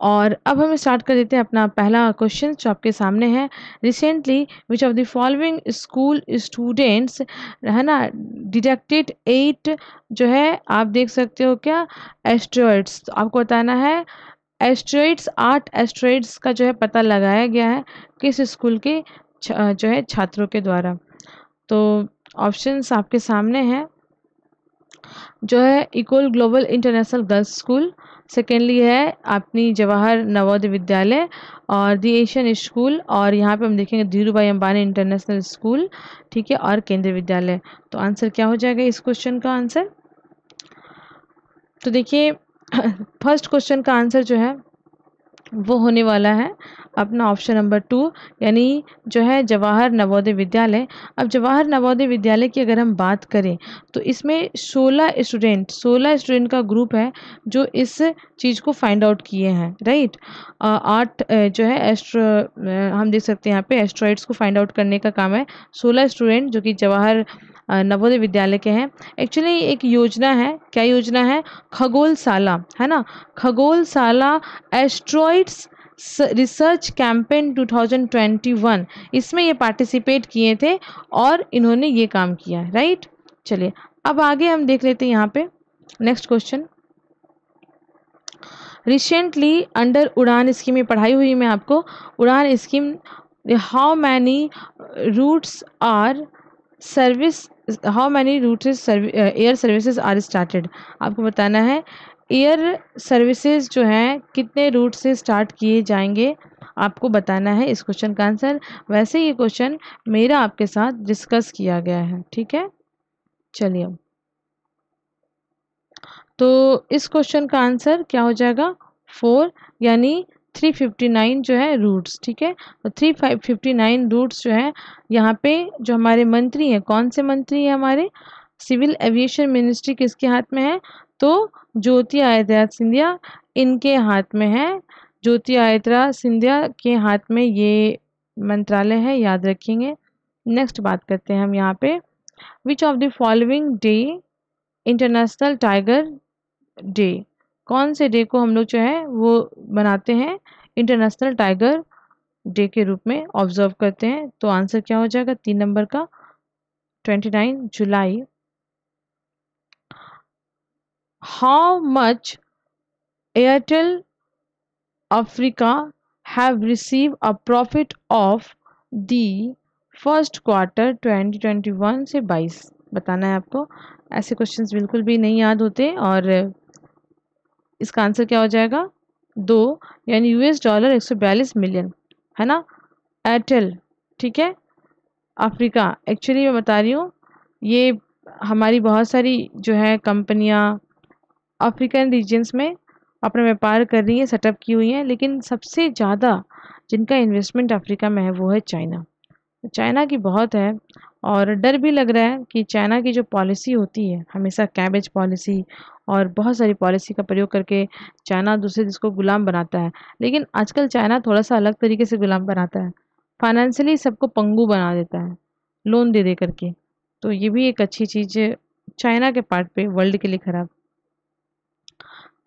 [SPEAKER 1] और अब हम स्टार्ट कर देते हैं अपना पहला क्वेश्चन जो आपके सामने है recently which of the following school students है ना डिटेक्टेड एट जो है आप देख सकते हो क्या एस्ट्रॉइड्स तो आपको बताना है एस्ट्रॉइड्स आठ एस्ट्रॉइड्स का जो है पता लगाया गया है किस स्कूल के जो है छात्रों के द्वारा तो ऑप्शंस आपके सामने हैं जो है Ecole Globale International Girls School secondly है अपनी जवाहर नवोदय विद्यालय और दी एशियन स्कूल और यहाँ पे हम देखेंगे धीरू भाई अम्बानी इंटरनेशनल स्कूल ठीक है और केंद्रीय विद्यालय तो आंसर क्या हो जाएगा इस क्वेश्चन का आंसर तो देखिए फर्स्ट क्वेश्चन का आंसर जो है वो होने वाला है अपना ऑप्शन नंबर टू यानी जो है जवाहर नवोदय विद्यालय अब जवाहर नवोदय विद्यालय की अगर हम बात करें तो इसमें सोलह स्टूडेंट सोलह स्टूडेंट का ग्रुप है जो इस चीज़ को फाइंड आउट किए हैं राइट आठ जो है एस्ट्रो हम देख सकते हैं यहाँ पे एस्ट्रॉइड्स को फाइंड आउट करने का काम है सोलह स्टूडेंट जो कि जवाहर नवोदय विद्यालय के हैं एक्चुअली एक योजना है क्या योजना है खगोलशाला है ना खगोलशाला एस्ट्रॉइड्स रिसर्च कैंपेन 2021 इसमें ये पार्टिसिपेट किए थे और इन्होंने ये काम किया राइट चलिए अब आगे हम देख लेते हैं यहाँ पे next question recently under Udan scheme में पढ़ाई हुई मैं आपको Udan scheme how many routes are service how many route air services are started आपको बताना है एयर सर्विसेज जो हैं कितने रूट से स्टार्ट किए जाएंगे आपको बताना है इस क्वेश्चन का आंसर वैसे ये क्वेश्चन मेरा आपके साथ डिस्कस किया गया है ठीक है चलिए तो इस क्वेश्चन का आंसर क्या हो जाएगा फोर यानी थ्री फिफ्टी नाइन जो है रूट्स ठीक है तो three five fifty nine routes जो है यहाँ पे जो हमारे मंत्री हैं कौन से मंत्री हैं हमारे सिविल एविएशन मिनिस्ट्री किसके हाथ में है तो ज्योति आदित्य सिंधिया इनके हाथ में है ज्योति आदित्य सिंधिया के हाथ में ये मंत्रालय है याद रखेंगे नेक्स्ट बात करते हैं हम यहाँ पे which of the following day international tiger day कौन से डे को हम लोग जो है वो बनाते हैं इंटरनेशनल टाइगर डे के रूप में ऑब्जर्व करते हैं तो आंसर क्या हो जाएगा तीन नंबर का ट्वेंटी नाइन जुलाई how much Airtel Africa have receive a profit of the first quarter 2021 से 22 बताना है आपको ऐसे क्वेश्चंस बिल्कुल भी नहीं याद होते और इसका आंसर क्या हो जाएगा दो यानी यूएस डॉलर एक सौ बयालीस मिलियन है ना एयरटेल ठीक है अफ्रीका एक्चुअली मैं बता रही हूँ ये हमारी बहुत सारी जो है कंपनियाँ अफ्रीकन रीजन्स में अपना व्यापार कर रही हैं सेटअप की हुई हैं लेकिन सबसे ज़्यादा जिनका इन्वेस्टमेंट अफ्रीका में है वो है चाइना चाइना की बहुत है और डर भी लग रहा है कि चाइना की जो पॉलिसी होती है हमेशा कैबेज पॉलिसी और बहुत सारी पॉलिसी का प्रयोग करके चाइना दूसरे देश को गुलाम बनाता है लेकिन आजकल चाइना थोड़ा सा अलग तरीके से गुलाम बनाता है फाइनेंशियली सबको पंगू बना देता है लोन दे दे करके तो ये भी एक अच्छी चीज़ चाइना के पार्ट पे वर्ल्ड के लिए ख़राब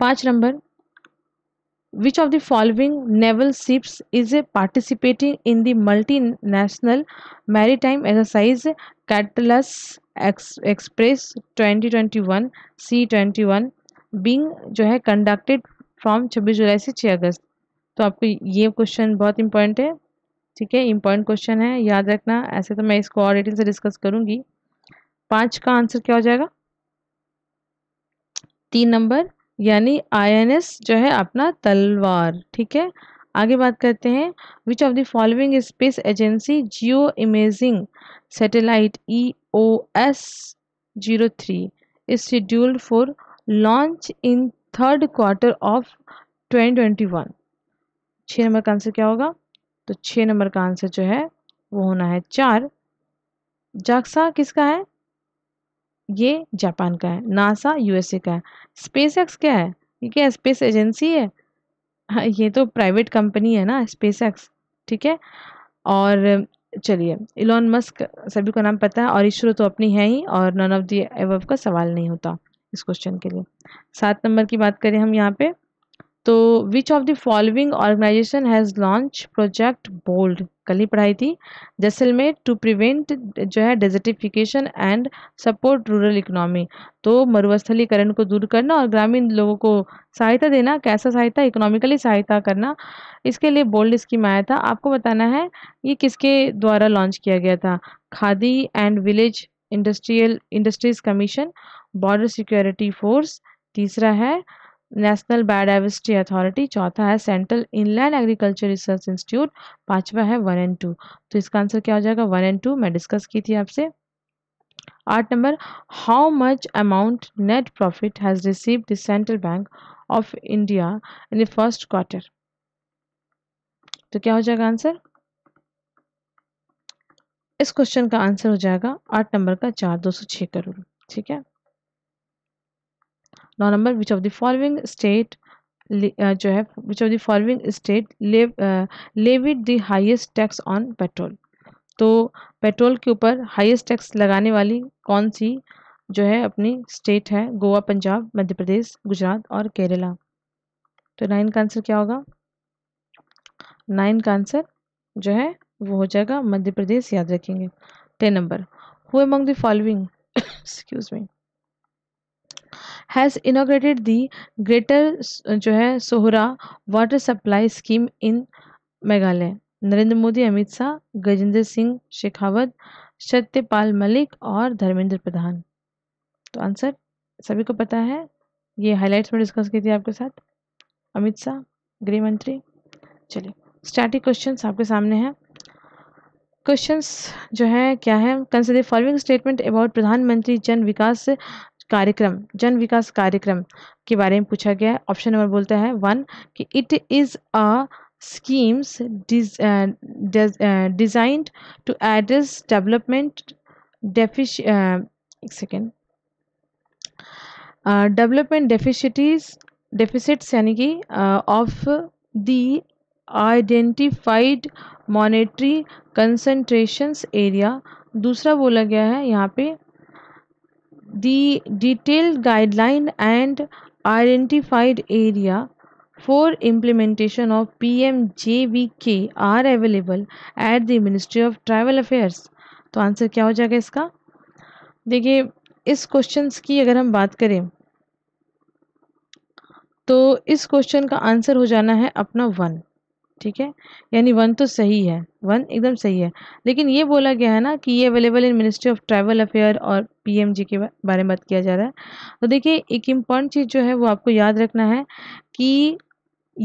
[SPEAKER 1] पाँच number which of the following naval ships is participating in the multinational maritime exercise Catalus Express 2021 C21 being जो है conducted from 26 जुलाई से 6 अगस्त तो आपको ये क्वेश्चन बहुत इंपॉर्टेंट है ठीक है इंपॉर्टेंट क्वेश्चन है याद रखना ऐसे तो मैं इसको और डिटेल से डिस्कस करूंगी पाँच का आंसर क्या हो जाएगा तीन नंबर यानी आई जो है अपना तलवार ठीक है आगे बात करते हैं which of the following space agency geo imaging satellite E O S zero three is scheduled for launch in third quarter of twenty twenty one छः नंबर का आंसर क्या होगा तो छः नंबर का आंसर जो है वो होना है चार जाक्सा किसका है ये जापान का है नासा यूएसए का है स्पेस एक्स क्या है ये क्या स्पेस एजेंसी है हाँ ये तो प्राइवेट कंपनी है ना स्पेस एक्स ठीक है और चलिए इलॉन मस्क सभी को नाम पता है और इसरो तो अपनी है ही और नन ऑफ दी एवव का सवाल नहीं होता इस क्वेश्चन के लिए सात नंबर की बात करें हम यहाँ पे तो which of the following organisation has launch project bold कल ही पढ़ाई थी जैसलमेर टू प्रिवेंट जो है desertification and support rural economy तो मरुस्थलीकरण को दूर करना और ग्रामीण लोगों को सहायता देना कैसा सहायता इकोनॉमिकली सहायता करना इसके लिए बोल्ड स्कीम आया था आपको बताना है ये किसके द्वारा लॉन्च किया गया था Khadi and village industrial industries commission border security force तीसरा है नेशनल बायोडाइवर्सिटी अथॉरिटी चौथा है central inland agriculture research institute पांचवा है वन एंड टू तो इसका आंसर क्या हो जाएगा वन एंड टू मैं डिस्कस की थी आपसे आठ number how much amount net profit has receive the Central Bank of India in the first quarter तो क्या हो जाएगा आंसर इस क्वेश्चन का आंसर हो जाएगा आठ नंबर का चार दो सौ छह करोड़ ठीक है नौ number which of the following state जो है which of the following state levied the highest tax on petrol तो पेट्रोल के ऊपर हाईएस्ट टैक्स लगाने वाली कौन सी जो है अपनी स्टेट है गोवा पंजाब मध्य प्रदेश गुजरात और केरला तो नाइन का आंसर क्या होगा नाइन का आंसर जो है वो हो जाएगा मध्य प्रदेश याद रखेंगे ten number who among the following excuse me has inaugurated the greater जो है Sohra water supply scheme in Meghalaya Narendra Modi Amit Shah Gajendra Singh Shekhawat Satyapal Malik और धर्मेंद्र प्रधान तो आंसर सभी को पता है ये हाईलाइट्स में डिस्कस की थी आपके साथ अमित शाह गृह मंत्री चलिए स्टार्टिंग क्वेश्चंस आपके सामने हैं क्वेश्चंस जो है क्या है कंसिडर फॉलोइंग स्टेटमेंट अबाउट प्रधानमंत्री जन विकास कार्यक्रम जन विकास कार्यक्रम के बारे में पूछा गया है ऑप्शन नंबर बोलता है वन कि it is a schemes designed to address development डेफिश एक सेकेंड डेवलपमेंट डेफिशिटीज डेफिसिट्स यानी कि ऑफ द आइडेंटिफाइड मॉनेटरी कंसनट्रेशन एरिया दूसरा बोला गया है यहाँ पे the detailed guideline and identified area for implementation of PMJVK are available at the Ministry of Travel Affairs. तो आंसर क्या हो जाएगा इसका देखिए इस क्वेश्चन की अगर हम बात करें तो इस क्वेश्चन का आंसर हो जाना है अपना वन ठीक है यानी वन तो सही है वन एकदम सही है लेकिन ये बोला गया है ना कि ये available in ministry of travel affair और पीएमजी के बारे में बात किया जा रहा है तो देखिए एक इम्पॉर्टेंट चीज़ जो है वो आपको याद रखना है कि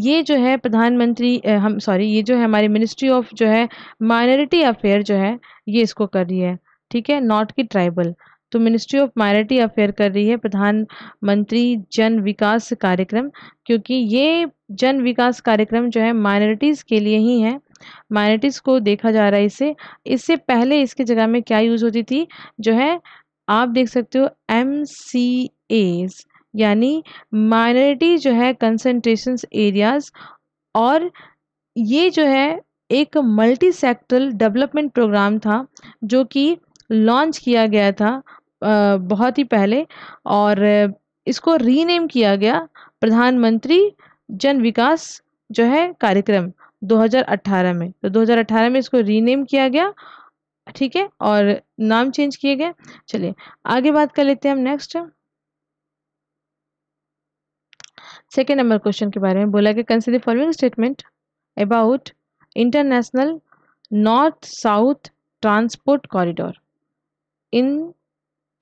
[SPEAKER 1] ये जो है प्रधानमंत्री हम सॉरी ये जो है हमारी मिनिस्ट्री ऑफ जो है माइनॉरिटी अफेयर जो है ये इसको कर रही है ठीक है नॉट की ट्राइबल तो मिनिस्ट्री ऑफ माइनॉरिटी अफेयर कर रही है प्रधानमंत्री जन विकास कार्यक्रम क्योंकि ये जन विकास कार्यक्रम जो है माइनॉरिटीज़ के लिए ही है माइनॉरिटीज़ को देखा जा रहा है इसे इससे पहले इसके जगह में क्या यूज़ होती थी जो है आप देख सकते हो एम सी एज यानी माइनॉरिटी जो है कंसनट्रेशन एरियाज़ और ये जो है एक मल्टी सेक्टरल डेवलपमेंट प्रोग्राम था जो कि लॉन्च किया गया था बहुत ही पहले और इसको रीनेम किया गया प्रधानमंत्री जन विकास जो है कार्यक्रम 2018 में तो 2018 में इसको रीनेम किया गया ठीक है और नाम चेंज किए गए चलिए आगे बात कर लेते हैं हम नेक्स्ट सेकेंड नंबर क्वेश्चन के बारे में बोला कि consider following statement about international north south transport corridor in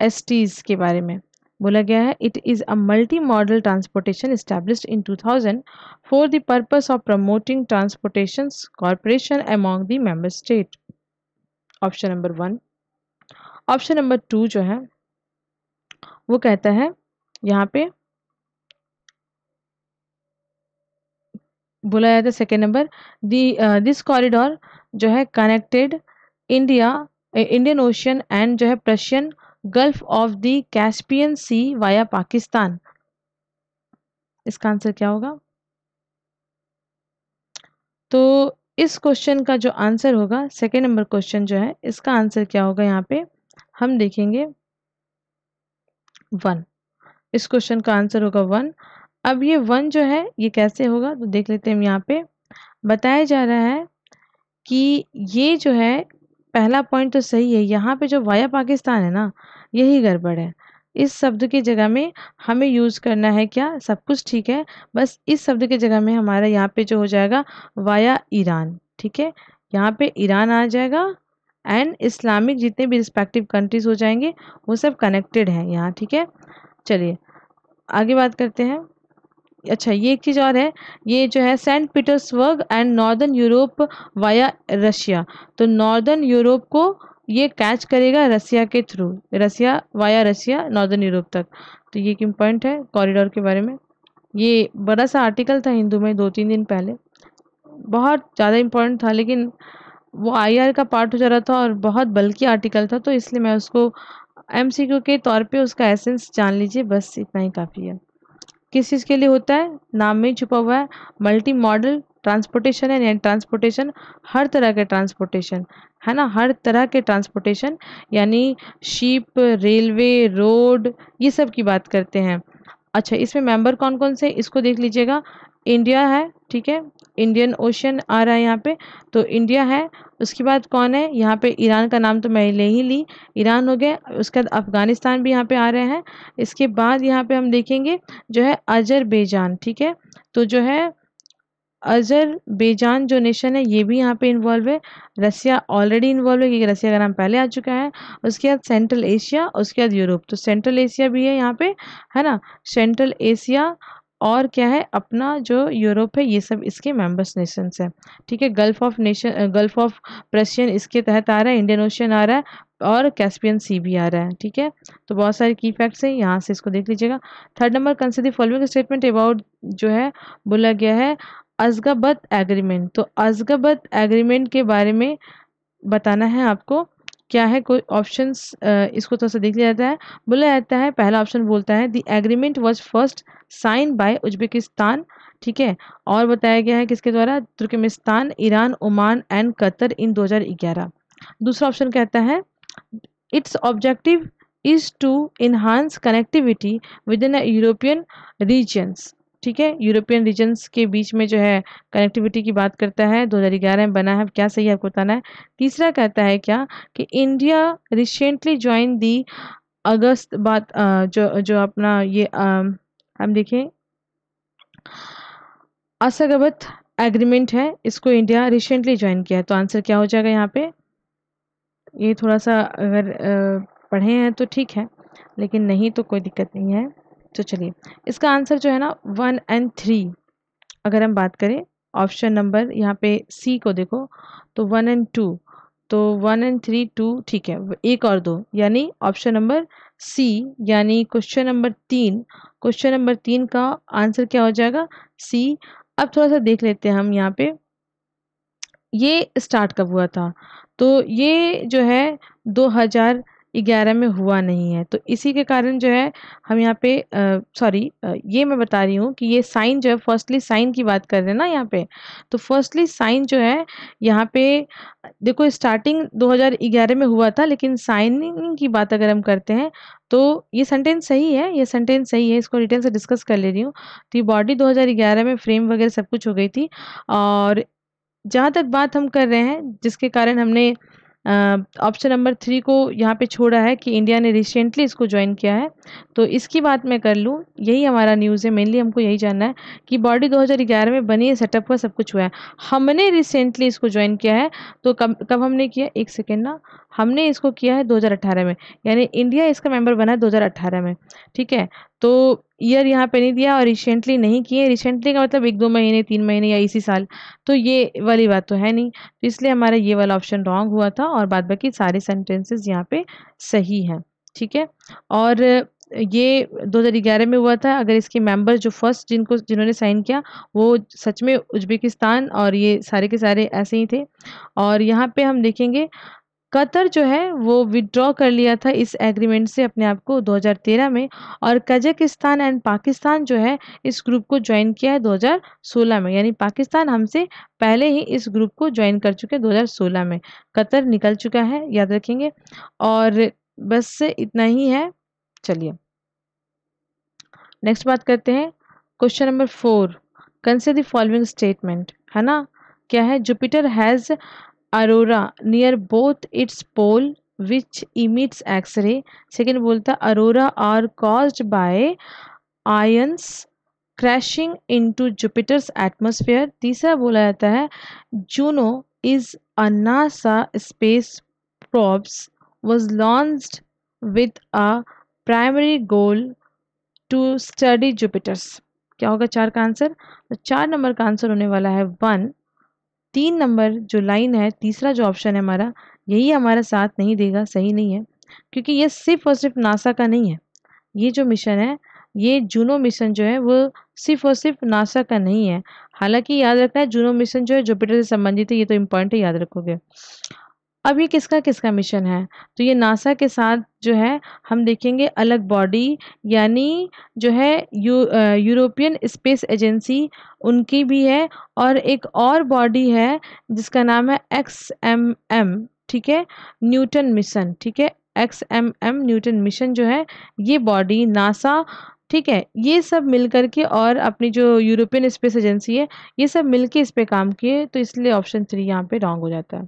[SPEAKER 1] S के बारे में बोला गया है it is a multi modal transportation establish in 2000 for the purpose of promoting transportation corporation among the member state option number one option number two जो है वो कहता है यहाँ पे बोला जाता है second number the this corridor जो है connected India Indian ocean and जो है Persian gulf of the Caspian sea via Pakistan इसका आंसर क्या होगा तो इस क्वेश्चन का जो आंसर होगा सेकेंड नंबर क्वेश्चन जो है इसका आंसर क्या होगा यहाँ पे हम देखेंगे वन इस क्वेश्चन का आंसर होगा वन अब ये वन जो है ये कैसे होगा तो देख लेते हैं हम यहाँ पे बताया जा रहा है कि ये जो है पहला पॉइंट तो सही है यहाँ पे जो वाया पाकिस्तान है ना यही गड़बड़ है इस शब्द की जगह में हमें यूज़ करना है क्या सब कुछ ठीक है बस इस शब्द की जगह में हमारा यहाँ पे जो हो जाएगा वाया ईरान ठीक है यहाँ पे ईरान आ जाएगा एंड इस्लामिक जितने भी रिस्पेक्टिव कंट्रीज हो जाएंगे वो सब कनेक्टेड हैं यहाँ ठीक है चलिए आगे बात करते हैं अच्छा ये एक चीज़ और है ये जो है Saint Petersburg and northern Europe via Russia तो नॉर्दर्न यूरोप को ये कैच करेगा रसिया के through Russia via Russia northern Europe तक तो ये एक इम्पॉइंट है कॉरिडोर के बारे में ये बड़ा सा आर्टिकल था हिंदू में दो तीन दिन पहले बहुत ज़्यादा इम्पोर्टेंट था लेकिन वो आईआर का पार्ट हो जा रहा था और बहुत बल्कि आर्टिकल था तो इसलिए मैं उसको एमसीक्यू के तौर पे उसका एसेंस जान लीजिए बस इतना ही काफ़ी है किस चीज़ के लिए होता है नाम में छुपा हुआ है मल्टी मॉडल ट्रांसपोर्टेशन है यानी ट्रांसपोर्टेशन हर तरह के ट्रांसपोर्टेशन है ना हर तरह के ट्रांसपोर्टेशन यानी शिप रेलवे रोड ये सब की बात करते हैं अच्छा इसमें मेंबर कौन कौन से इसको देख लीजिएगा इंडिया है ठीक है इंडियन ओशन आ रहा है यहाँ पे तो इंडिया है उसके बाद कौन है यहाँ पे ईरान का नाम तो मैं ले ही ली ईरान हो गया उसके बाद अफ़गानिस्तान भी यहाँ पे आ रहे हैं इसके बाद यहाँ पे हम देखेंगे जो है अजरबैजान ठीक है तो जो है अजरबैजान जो नेशन है ये भी यहाँ पे इन्वॉल्व है रसिया ऑलरेडी इन्वॉल्व है क्योंकि रसिया का नाम पहले आ चुका है उसके बाद सेंट्रल एशिया उसके बाद यूरोप तो सेंट्रल एशिया भी है यहाँ पे है ना सेंट्रल एशिया और क्या है अपना जो यूरोप है ये सब इसके मेंबर्स नेशंस हैं ठीक है gulf of nation gulf of Persian इसके तहत आ रहा है इंडियन ओशन आ रहा है और कैस्पियन सी भी आ रहा है ठीक है तो बहुत सारे की फैक्ट्स हैं यहाँ से इसको देख लीजिएगा third number the following statement about जो है बोला गया है अजगाबत एग्रीमेंट तो अजगाबत एग्रीमेंट के बारे में बताना है आपको क्या है कोई ऑप्शन इसको थोड़ा सा देख लिया जाता है बोला जाता है पहला ऑप्शन बोलता है the agreement was first sign by Uzbekistan ठीक है और बताया गया है किसके द्वारा Turkmenistan Iran Oman and Qatar in 2011 दूसरा ऑप्शन कहता है its objective is to enhance connectivity with in European regions ठीक है यूरोपियन रीजन्स के बीच में जो है कनेक्टिविटी की बात करता है 2011 में बना है क्या सही है आपको बताना है तीसरा कहता है क्या कि इंडिया रिसेंटली ज्वाइन दी अगस्त बात जो जो अपना ये हम देखें असगबत एग्रीमेंट है इसको इंडिया रिसेंटली ज्वाइन किया है तो आंसर क्या हो जाएगा यहाँ पे ये थोड़ा सा अगर पढ़े हैं तो ठीक है लेकिन नहीं तो कोई दिक्कत नहीं है तो चलिए इसका आंसर जो है ना वन एंड थ्री अगर हम बात करें ऑप्शन नंबर यहाँ पे सी को देखो तो वन एंड टू तो वन एंड थ्री टू ठीक है एक और दो यानी ऑप्शन नंबर सी यानी क्वेश्चन नंबर तीन क्वेश्चन नंबर तीन का आंसर क्या हो जाएगा सी अब थोड़ा सा देख लेते हैं हम यहाँ पे ये स्टार्ट कब हुआ था तो ये जो है दो हज़ार ग्यारह में हुआ नहीं है तो इसी के कारण जो है हम यहाँ पे सॉरी ये मैं बता रही हूँ कि ये साइन जो है फर्स्टली साइन की बात कर रहे हैं ना यहाँ पे तो फर्स्टली साइन जो है यहाँ पे देखो स्टार्टिंग 2011 में हुआ था लेकिन साइनिंग की बात अगर हम करते हैं तो ये सेंटेंस सही है ये सेंटेंस सही है इसको डिटेल से डिस्कस कर ले रही हूँ तो ये बॉडी दो में फ्रेम वगैरह सब कुछ हो गई थी और जहाँ तक बात हम कर रहे हैं जिसके कारण हमने ऑप्शन नंबर थ्री को यहाँ पे छोड़ा है कि इंडिया ने रिसेंटली इसको ज्वाइन किया है तो इसकी बात मैं कर लूँ यही हमारा न्यूज़ है मेनली हमको यही जानना है कि बॉडी 2011 में बनी है सेटअप हुआ सब कुछ हुआ है हमने रिसेंटली इसको ज्वाइन किया है तो कब कब हमने किया एक सेकेंड ना हमने इसको किया है 2018 में यानी इंडिया इसका मेंबर बना है 2018 में ठीक है तो ईयर यहाँ पे नहीं दिया और रिसेंटली नहीं किए रिसेंटली का मतलब एक दो महीने तीन महीने या इसी साल तो ये वाली बात तो है नहीं तो इसलिए हमारा ये वाला ऑप्शन रॉन्ग हुआ था और बाद बाकी सारे सेंटेंसेस यहाँ पे सही हैं ठीक है और ये 2011 में हुआ था अगर इसके मेंबर जो फर्स्ट जिनको जिन्होंने साइन किया वो सच में उज्बेकिस्तान और ये सारे के सारे ऐसे ही थे और यहाँ पे हम देखेंगे कतर जो है वो विड्रॉ कर लिया था इस एग्रीमेंट से अपने आप को 2013 में और कजाकिस्तान एंड पाकिस्तान जो है इस ग्रुप को ज्वाइन किया है 2016 में यानी पाकिस्तान हमसे पहले ही इस ग्रुप को ज्वाइन कर चुके हैं 2016 में कतर निकल चुका है याद रखेंगे और बस इतना ही है चलिए नेक्स्ट बात करते हैं question number four consider the following statement है ना क्या है Jupiter has aurora near both its pole which emits x-ray second bolta aurora are caused by ions crashing into Jupiter's atmosphere तीसरा बोला जाता है Juno is a NASA space probes was launched with a primary goal to study Jupiter's क्या होगा चार का answer तो चार नंबर का आंसर होने वाला है वन तीन नंबर जो लाइन है तीसरा जो ऑप्शन है हमारा यही हमारा साथ नहीं देगा सही नहीं है क्योंकि ये सिर्फ और सिर्फ नासा का नहीं है ये जो मिशन है ये जूनो मिशन जो है वो सिर्फ और सिर्फ नासा का नहीं है हालांकि याद रखना है जूनो मिशन जो है जुपिटर से संबंधित है ये तो इम्पॉर्टेंट है याद रखोगे अब ये किसका किसका मिशन है तो ये नासा के साथ जो है हम देखेंगे अलग बॉडी यानी जो है यू, यूरोपियन स्पेस एजेंसी उनकी भी है और एक और बॉडी है जिसका नाम है एक्स एम एम ठीक है न्यूटन मिशन ठीक है X M M Newton mission जो है ये बॉडी नासा ठीक है ये सब मिल के और अपनी जो यूरोपियन स्पेस एजेंसी है ये सब मिल के इस पर काम किए तो इसलिए ऑप्शन थ्री यहाँ पे रॉन्ग हो जाता है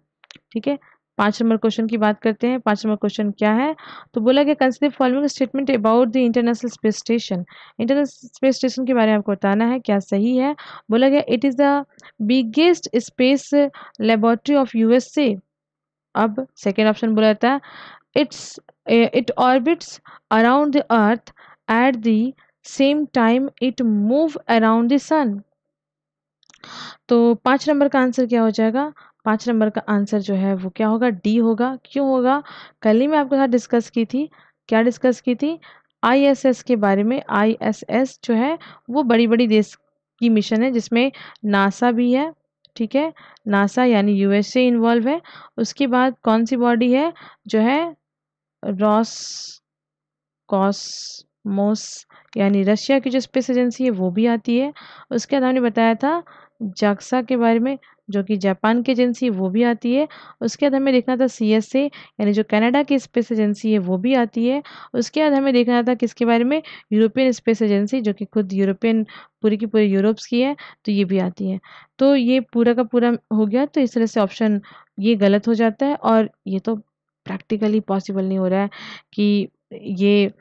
[SPEAKER 1] ठीक है पांच नंबर क्वेश्चन की बात करते हैं पांच नंबर क्वेश्चन क्या है तो बोला गया consider following statement about the international space station international space station के बारे में आपको बताना है क्या सही है बोला गया it is the biggest space laboratory of USA अब सेकेंड ऑप्शन बोला जाता है its it orbits around the earth at the same time it move around the sun तो पांच नंबर का आंसर क्या हो जाएगा पाँच नंबर का आंसर जो है वो क्या होगा डी होगा क्यों होगा कल ही मैं आपके साथ डिस्कस की थी क्या डिस्कस की थी आईएसएस के बारे में आईएसएस जो है वो बड़ी बड़ी देश की मिशन है जिसमें नासा भी है ठीक है नासा यानी यूएसए इन्वॉल्व है उसके बाद कौन सी बॉडी है जो है रॉस मोस यानी रशिया की जो स्पेस एजेंसी है वो भी आती है उसके बाद हमने बताया था जाक्सा के बारे में जो कि जापान की एजेंसी वो भी आती है उसके बाद हमें देखना था सी एस ए यानी जो कनाडा की स्पेस एजेंसी है वो भी आती है उसके बाद हमें देखना था किसके बारे में यूरोपियन स्पेस एजेंसी जो कि खुद यूरोपियन पूरी की पूरी यूरोप्स की है तो ये भी आती है तो ये पूरा का पूरा हो गया तो इस तरह से ऑप्शन ये गलत हो जाता है और ये तो प्रैक्टिकली पॉसिबल नहीं हो रहा है कि ये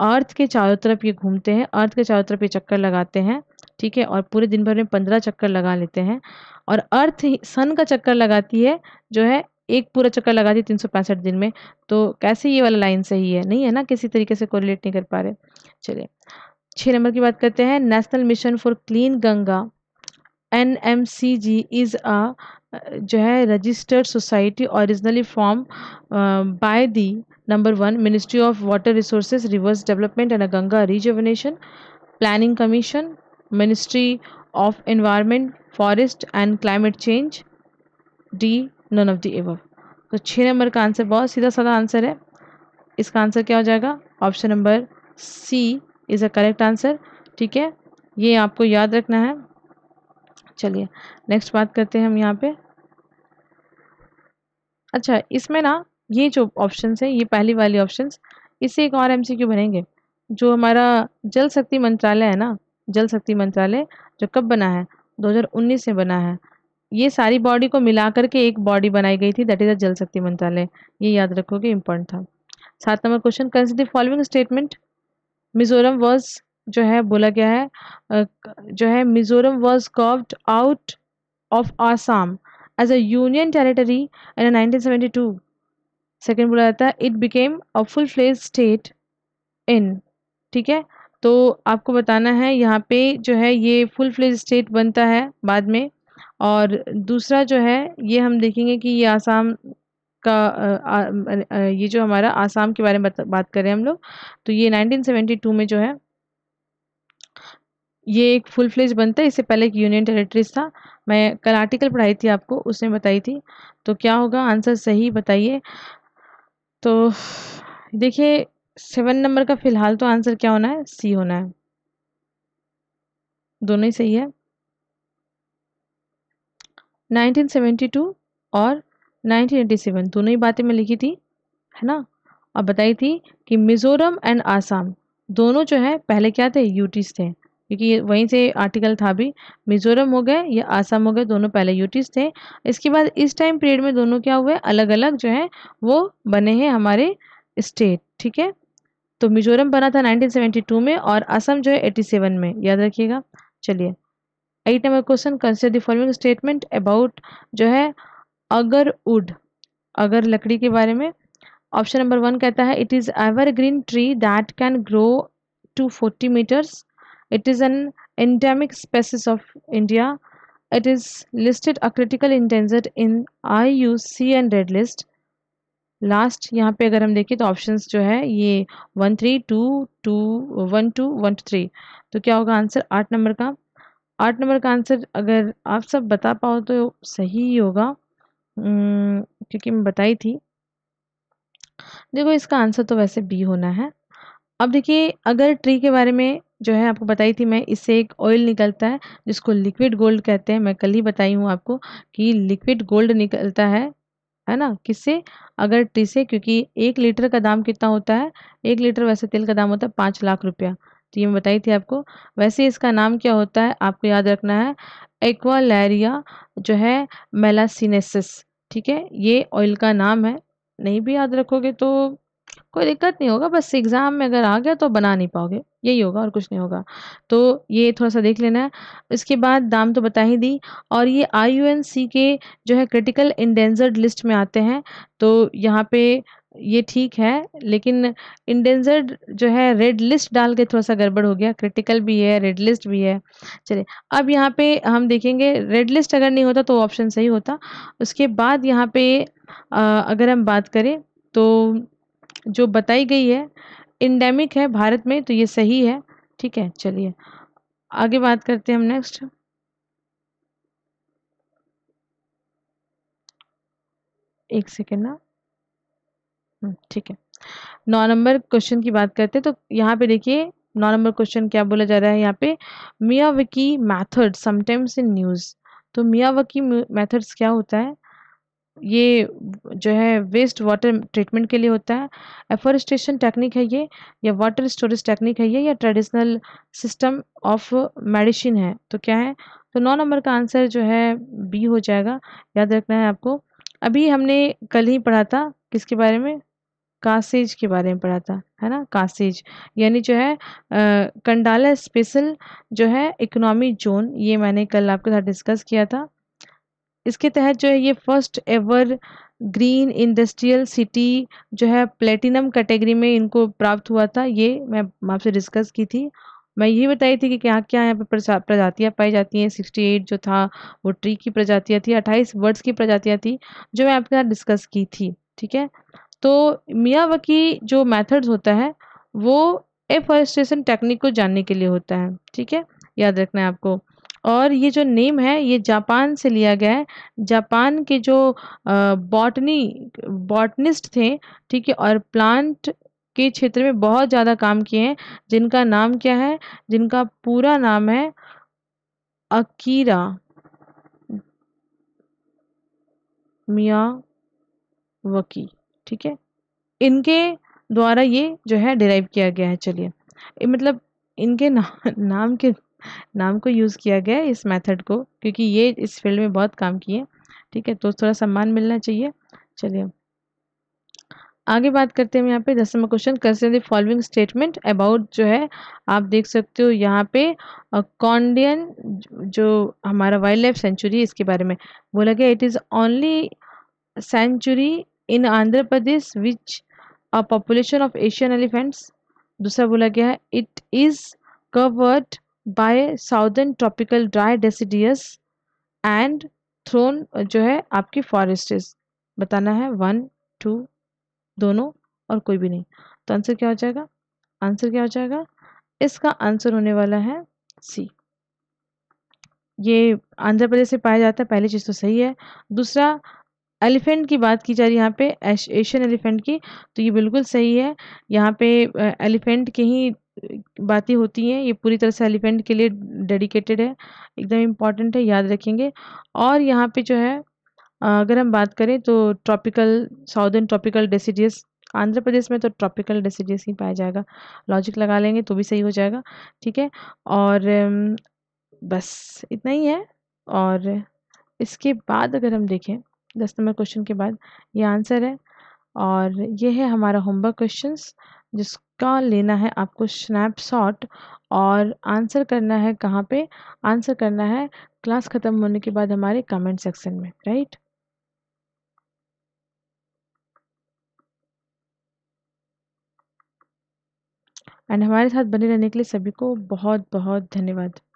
[SPEAKER 1] अर्थ के चारों तरफ ये घूमते हैं अर्थ के चारों तरफ ये चक्कर लगाते हैं ठीक है और पूरे दिन भर में पंद्रह चक्कर लगा लेते हैं और अर्थ सन का चक्कर लगाती है जो है एक पूरा चक्कर लगा दी तीन सौ पैंसठ दिन में तो कैसे ये वाला लाइन सही है नहीं है ना किसी तरीके से कोरिलेट नहीं कर पा रहे चलिए छः नंबर की बात करते हैं national mission for clean Ganga N M C G is a जो है registered society originally form by the number one ministry of water resources rivers development and Ganga rejuvenation planning commission ministry of environment forest and climate change d none of the above तो छः number का answer बहुत सीधा साधा answer है इसका answer क्या हो जाएगा option number C is a correct answer ठीक है ये आपको याद रखना है चलिए नेक्स्ट बात करते हैं हम यहाँ पे अच्छा इसमें ना ये जो ऑप्शन है ये पहली वाली ऑप्शन इससे एक और एमसीक्यू बनेंगे जो हमारा जल शक्ति मंत्रालय है ना जल शक्ति मंत्रालय जो कब बना है 2019 में बना है ये सारी बॉडी को मिला करके एक बॉडी बनाई गई थी दैट इज़ अ जल शक्ति मंत्रालय ये याद रखोगे इम्पोर्टेंट था सात number question consider following statement Mizoram was जो है बोला गया है जो है Mizoram was carved out of Assam as a union territory in 1972 second बोला जाता है it became a full fledge state in ठीक है तो आपको बताना है यहाँ पे जो है ये फुल फ्लेज स्टेट बनता है बाद में और दूसरा जो है ये हम देखेंगे कि ये आसाम का आ, आ, आ, ये जो हमारा आसाम के बारे में कर बात करें हम लोग तो ये 1972 में जो है ये एक फुल फ्लेज बनता है इससे पहले एक यूनियन टेरेटरीज था मैं कल आर्टिकल पढ़ाई थी आपको उसने बताई थी तो क्या होगा आंसर सही बताइए तो देखिए सेवन नंबर का फिलहाल तो आंसर क्या होना है सी होना है दोनों ही सही है 1972 और 1987 दोनों ही बातें मैं लिखी थी है ना और बताई थी कि मिज़ोरम एंड आसाम दोनों जो है पहले क्या थे यूटीज थे क्योंकि ये वहीं से आर्टिकल था भी मिज़ोरम हो गए या आसाम हो गए दोनों पहले यूटीज थे इसके बाद इस टाइम पीरियड में दोनों क्या हुए अलग अलग जो है वो बने हैं हमारे स्टेट ठीक है तो मिजोरम बना था 1972 में और असम जो है 87 में याद रखिएगा चलिए eight number question consider the following statement about जो है अगर वुड अगर लकड़ी के बारे में ऑप्शन नंबर वन कहता है it is evergreen tree that can grow to forty metres it is an species of India it is listed a critical endangered in I U C and red list last यहाँ पे अगर हम देखें तो options जो है ये one three two two one two one two three तो क्या होगा आंसर आठ नंबर का आठ नंबर का आंसर अगर आप सब बता पाओ तो सही ही होगा क्योंकि मैं बताई थी देखो इसका आंसर तो वैसे बी होना है अब देखिए अगर ट्री के बारे में जो है आपको बताई थी मैं इससे एक ऑयल निकलता है जिसको लिक्विड गोल्ड कहते हैं मैं कल ही बताई हूँ आपको कि लिक्विड गोल्ड निकलता है है ना किससे अगर टी से क्योंकि एक लीटर का दाम कितना होता है एक लीटर वैसे तेल का दाम होता है पाँच लाख रुपया तो ये मैं बताई थी आपको वैसे इसका नाम क्या होता है आपको याद रखना है एक्वालैरिया जो है मेलासिनेसिस ठीक है ये ऑयल का नाम है नहीं भी याद रखोगे तो कोई दिक्कत नहीं होगा बस एग्ज़ाम में अगर आ गया तो बना नहीं पाओगे यही होगा और कुछ नहीं होगा तो ये थोड़ा सा देख लेना है इसके बाद दाम तो बता ही दी और ये आई के जो है क्रिटिकल इंडेंजर्ड लिस्ट में आते हैं तो यहाँ पे ये ठीक है लेकिन इंडेंजर्ड जो है रेड लिस्ट डाल के थोड़ा सा गड़बड़ हो गया क्रिटिकल भी है रेड लिस्ट भी है चलिए अब यहाँ पे हम देखेंगे रेड लिस्ट अगर नहीं होता तो ऑप्शन सही होता उसके बाद यहाँ पे अगर हम बात करें तो जो बताई गई है इंडेमिक है भारत में तो ये सही है ठीक है चलिए आगे बात करते हैं हम नेक्स्ट एक सेकेंड ना हम्म, ठीक है नौ नंबर क्वेश्चन की बात करते हैं तो यहाँ पे देखिए नौ नंबर क्वेश्चन क्या बोला जा रहा है यहाँ पे Miyawaki method sometimes in news तो मियावकी मेथड्स क्या होता है ये जो है वेस्ट वाटर ट्रीटमेंट के लिए होता है एफोरेस्टेशन टेक्निक है ये या वाटर स्टोरेज टेक्निक है ये या ट्रेडिशनल सिस्टम ऑफ मेडिसिन है तो क्या है तो नौ नंबर का आंसर जो है बी हो जाएगा याद रखना है आपको अभी हमने कल ही पढ़ा था किसके बारे में कासेज के बारे में पढ़ा था है ना कासेज यानी जो है कंडाला स्पेशल जो है इकोनॉमी जोन ये मैंने कल आपके साथ डिस्कस किया था इसके तहत जो है ये first evergreen industrial city जो है प्लेटिनम कैटेगरी में इनको प्राप्त हुआ था ये मैं आपसे डिस्कस की थी मैं ये बताई थी कि क्या क्या यहाँ पर प्रजातियाँ पाई जाती हैं सिक्सटी एट जो था वो ट्री की प्रजातियाँ थी अट्ठाईस वर्ड्स की प्रजातियाँ थी जो मैं आपके साथ डिस्कस की थी ठीक है तो मियावकी जो मेथड्स होता है वो एफॉरेस्टेशन टेक्निक को जानने के लिए होता है ठीक है याद रखना है आपको और ये जो नेम है ये जापान से लिया गया है जापान के जो बॉटनी बॉटनिस्ट थे ठीक है और प्लांट के क्षेत्र में बहुत ज़्यादा काम किए हैं जिनका नाम क्या है जिनका पूरा नाम है अकीरा मिया वकी ठीक है इनके द्वारा ये जो है डिराइव किया गया है चलिए मतलब इनके ना, नाम के नाम को यूज़ किया गया है इस मेथड को क्योंकि ये इस फील्ड में बहुत काम किए ठीक है तो थोड़ा सम्मान मिलना चाहिए चलिए आगे बात करते हैं यहाँ पे दस number question consider the following statement about जो है आप देख सकते हो यहाँ पे कॉन्डियन जो हमारा वाइल्ड लाइफ सेंचुरी इसके बारे में बोला गया it is only sanctuary in Andhra Pradesh which a population of Asian elephants दूसरा बोला गया है it is covered by southern tropical dry deciduous and thorn जो है आपकी फॉरेस्टेस बताना है वन टू दोनों और कोई भी नहीं तो आंसर क्या हो जाएगा आंसर क्या हो जाएगा इसका आंसर होने वाला है सी ये आंध्र प्रदेश से पाया जाता है पहली चीज़ तो सही है दूसरा एलिफेंट की बात की जा रही है यहाँ पे एशियन एलिफेंट की तो ये बिल्कुल सही है यहाँ पे एलिफेंट uh, के ही बातें होती हैं ये पूरी तरह से एलिफेंट के लिए डेडिकेटेड है एकदम इम्पॉर्टेंट है याद रखेंगे और यहाँ पे जो है अगर हम बात करें तो tropical southern tropical deciduous Andhra Pradesh में तो ट्रॉपिकल डेसीडियस ही पाया जाएगा लॉजिक लगा लेंगे तो भी सही हो जाएगा ठीक है और बस इतना ही है और इसके बाद अगर हम देखें दस नंबर क्वेश्चन के बाद ये आंसर है और ये है हमारा होमवर्क क्वेश्चंस जिसका लेना है आपको स्नैपशॉट और आंसर करना है कहाँ पे आंसर करना है क्लास ख़त्म होने के बाद हमारे कमेंट सेक्शन में राइट एंड हमारे साथ बने रहने के लिए सभी को बहुत बहुत धन्यवाद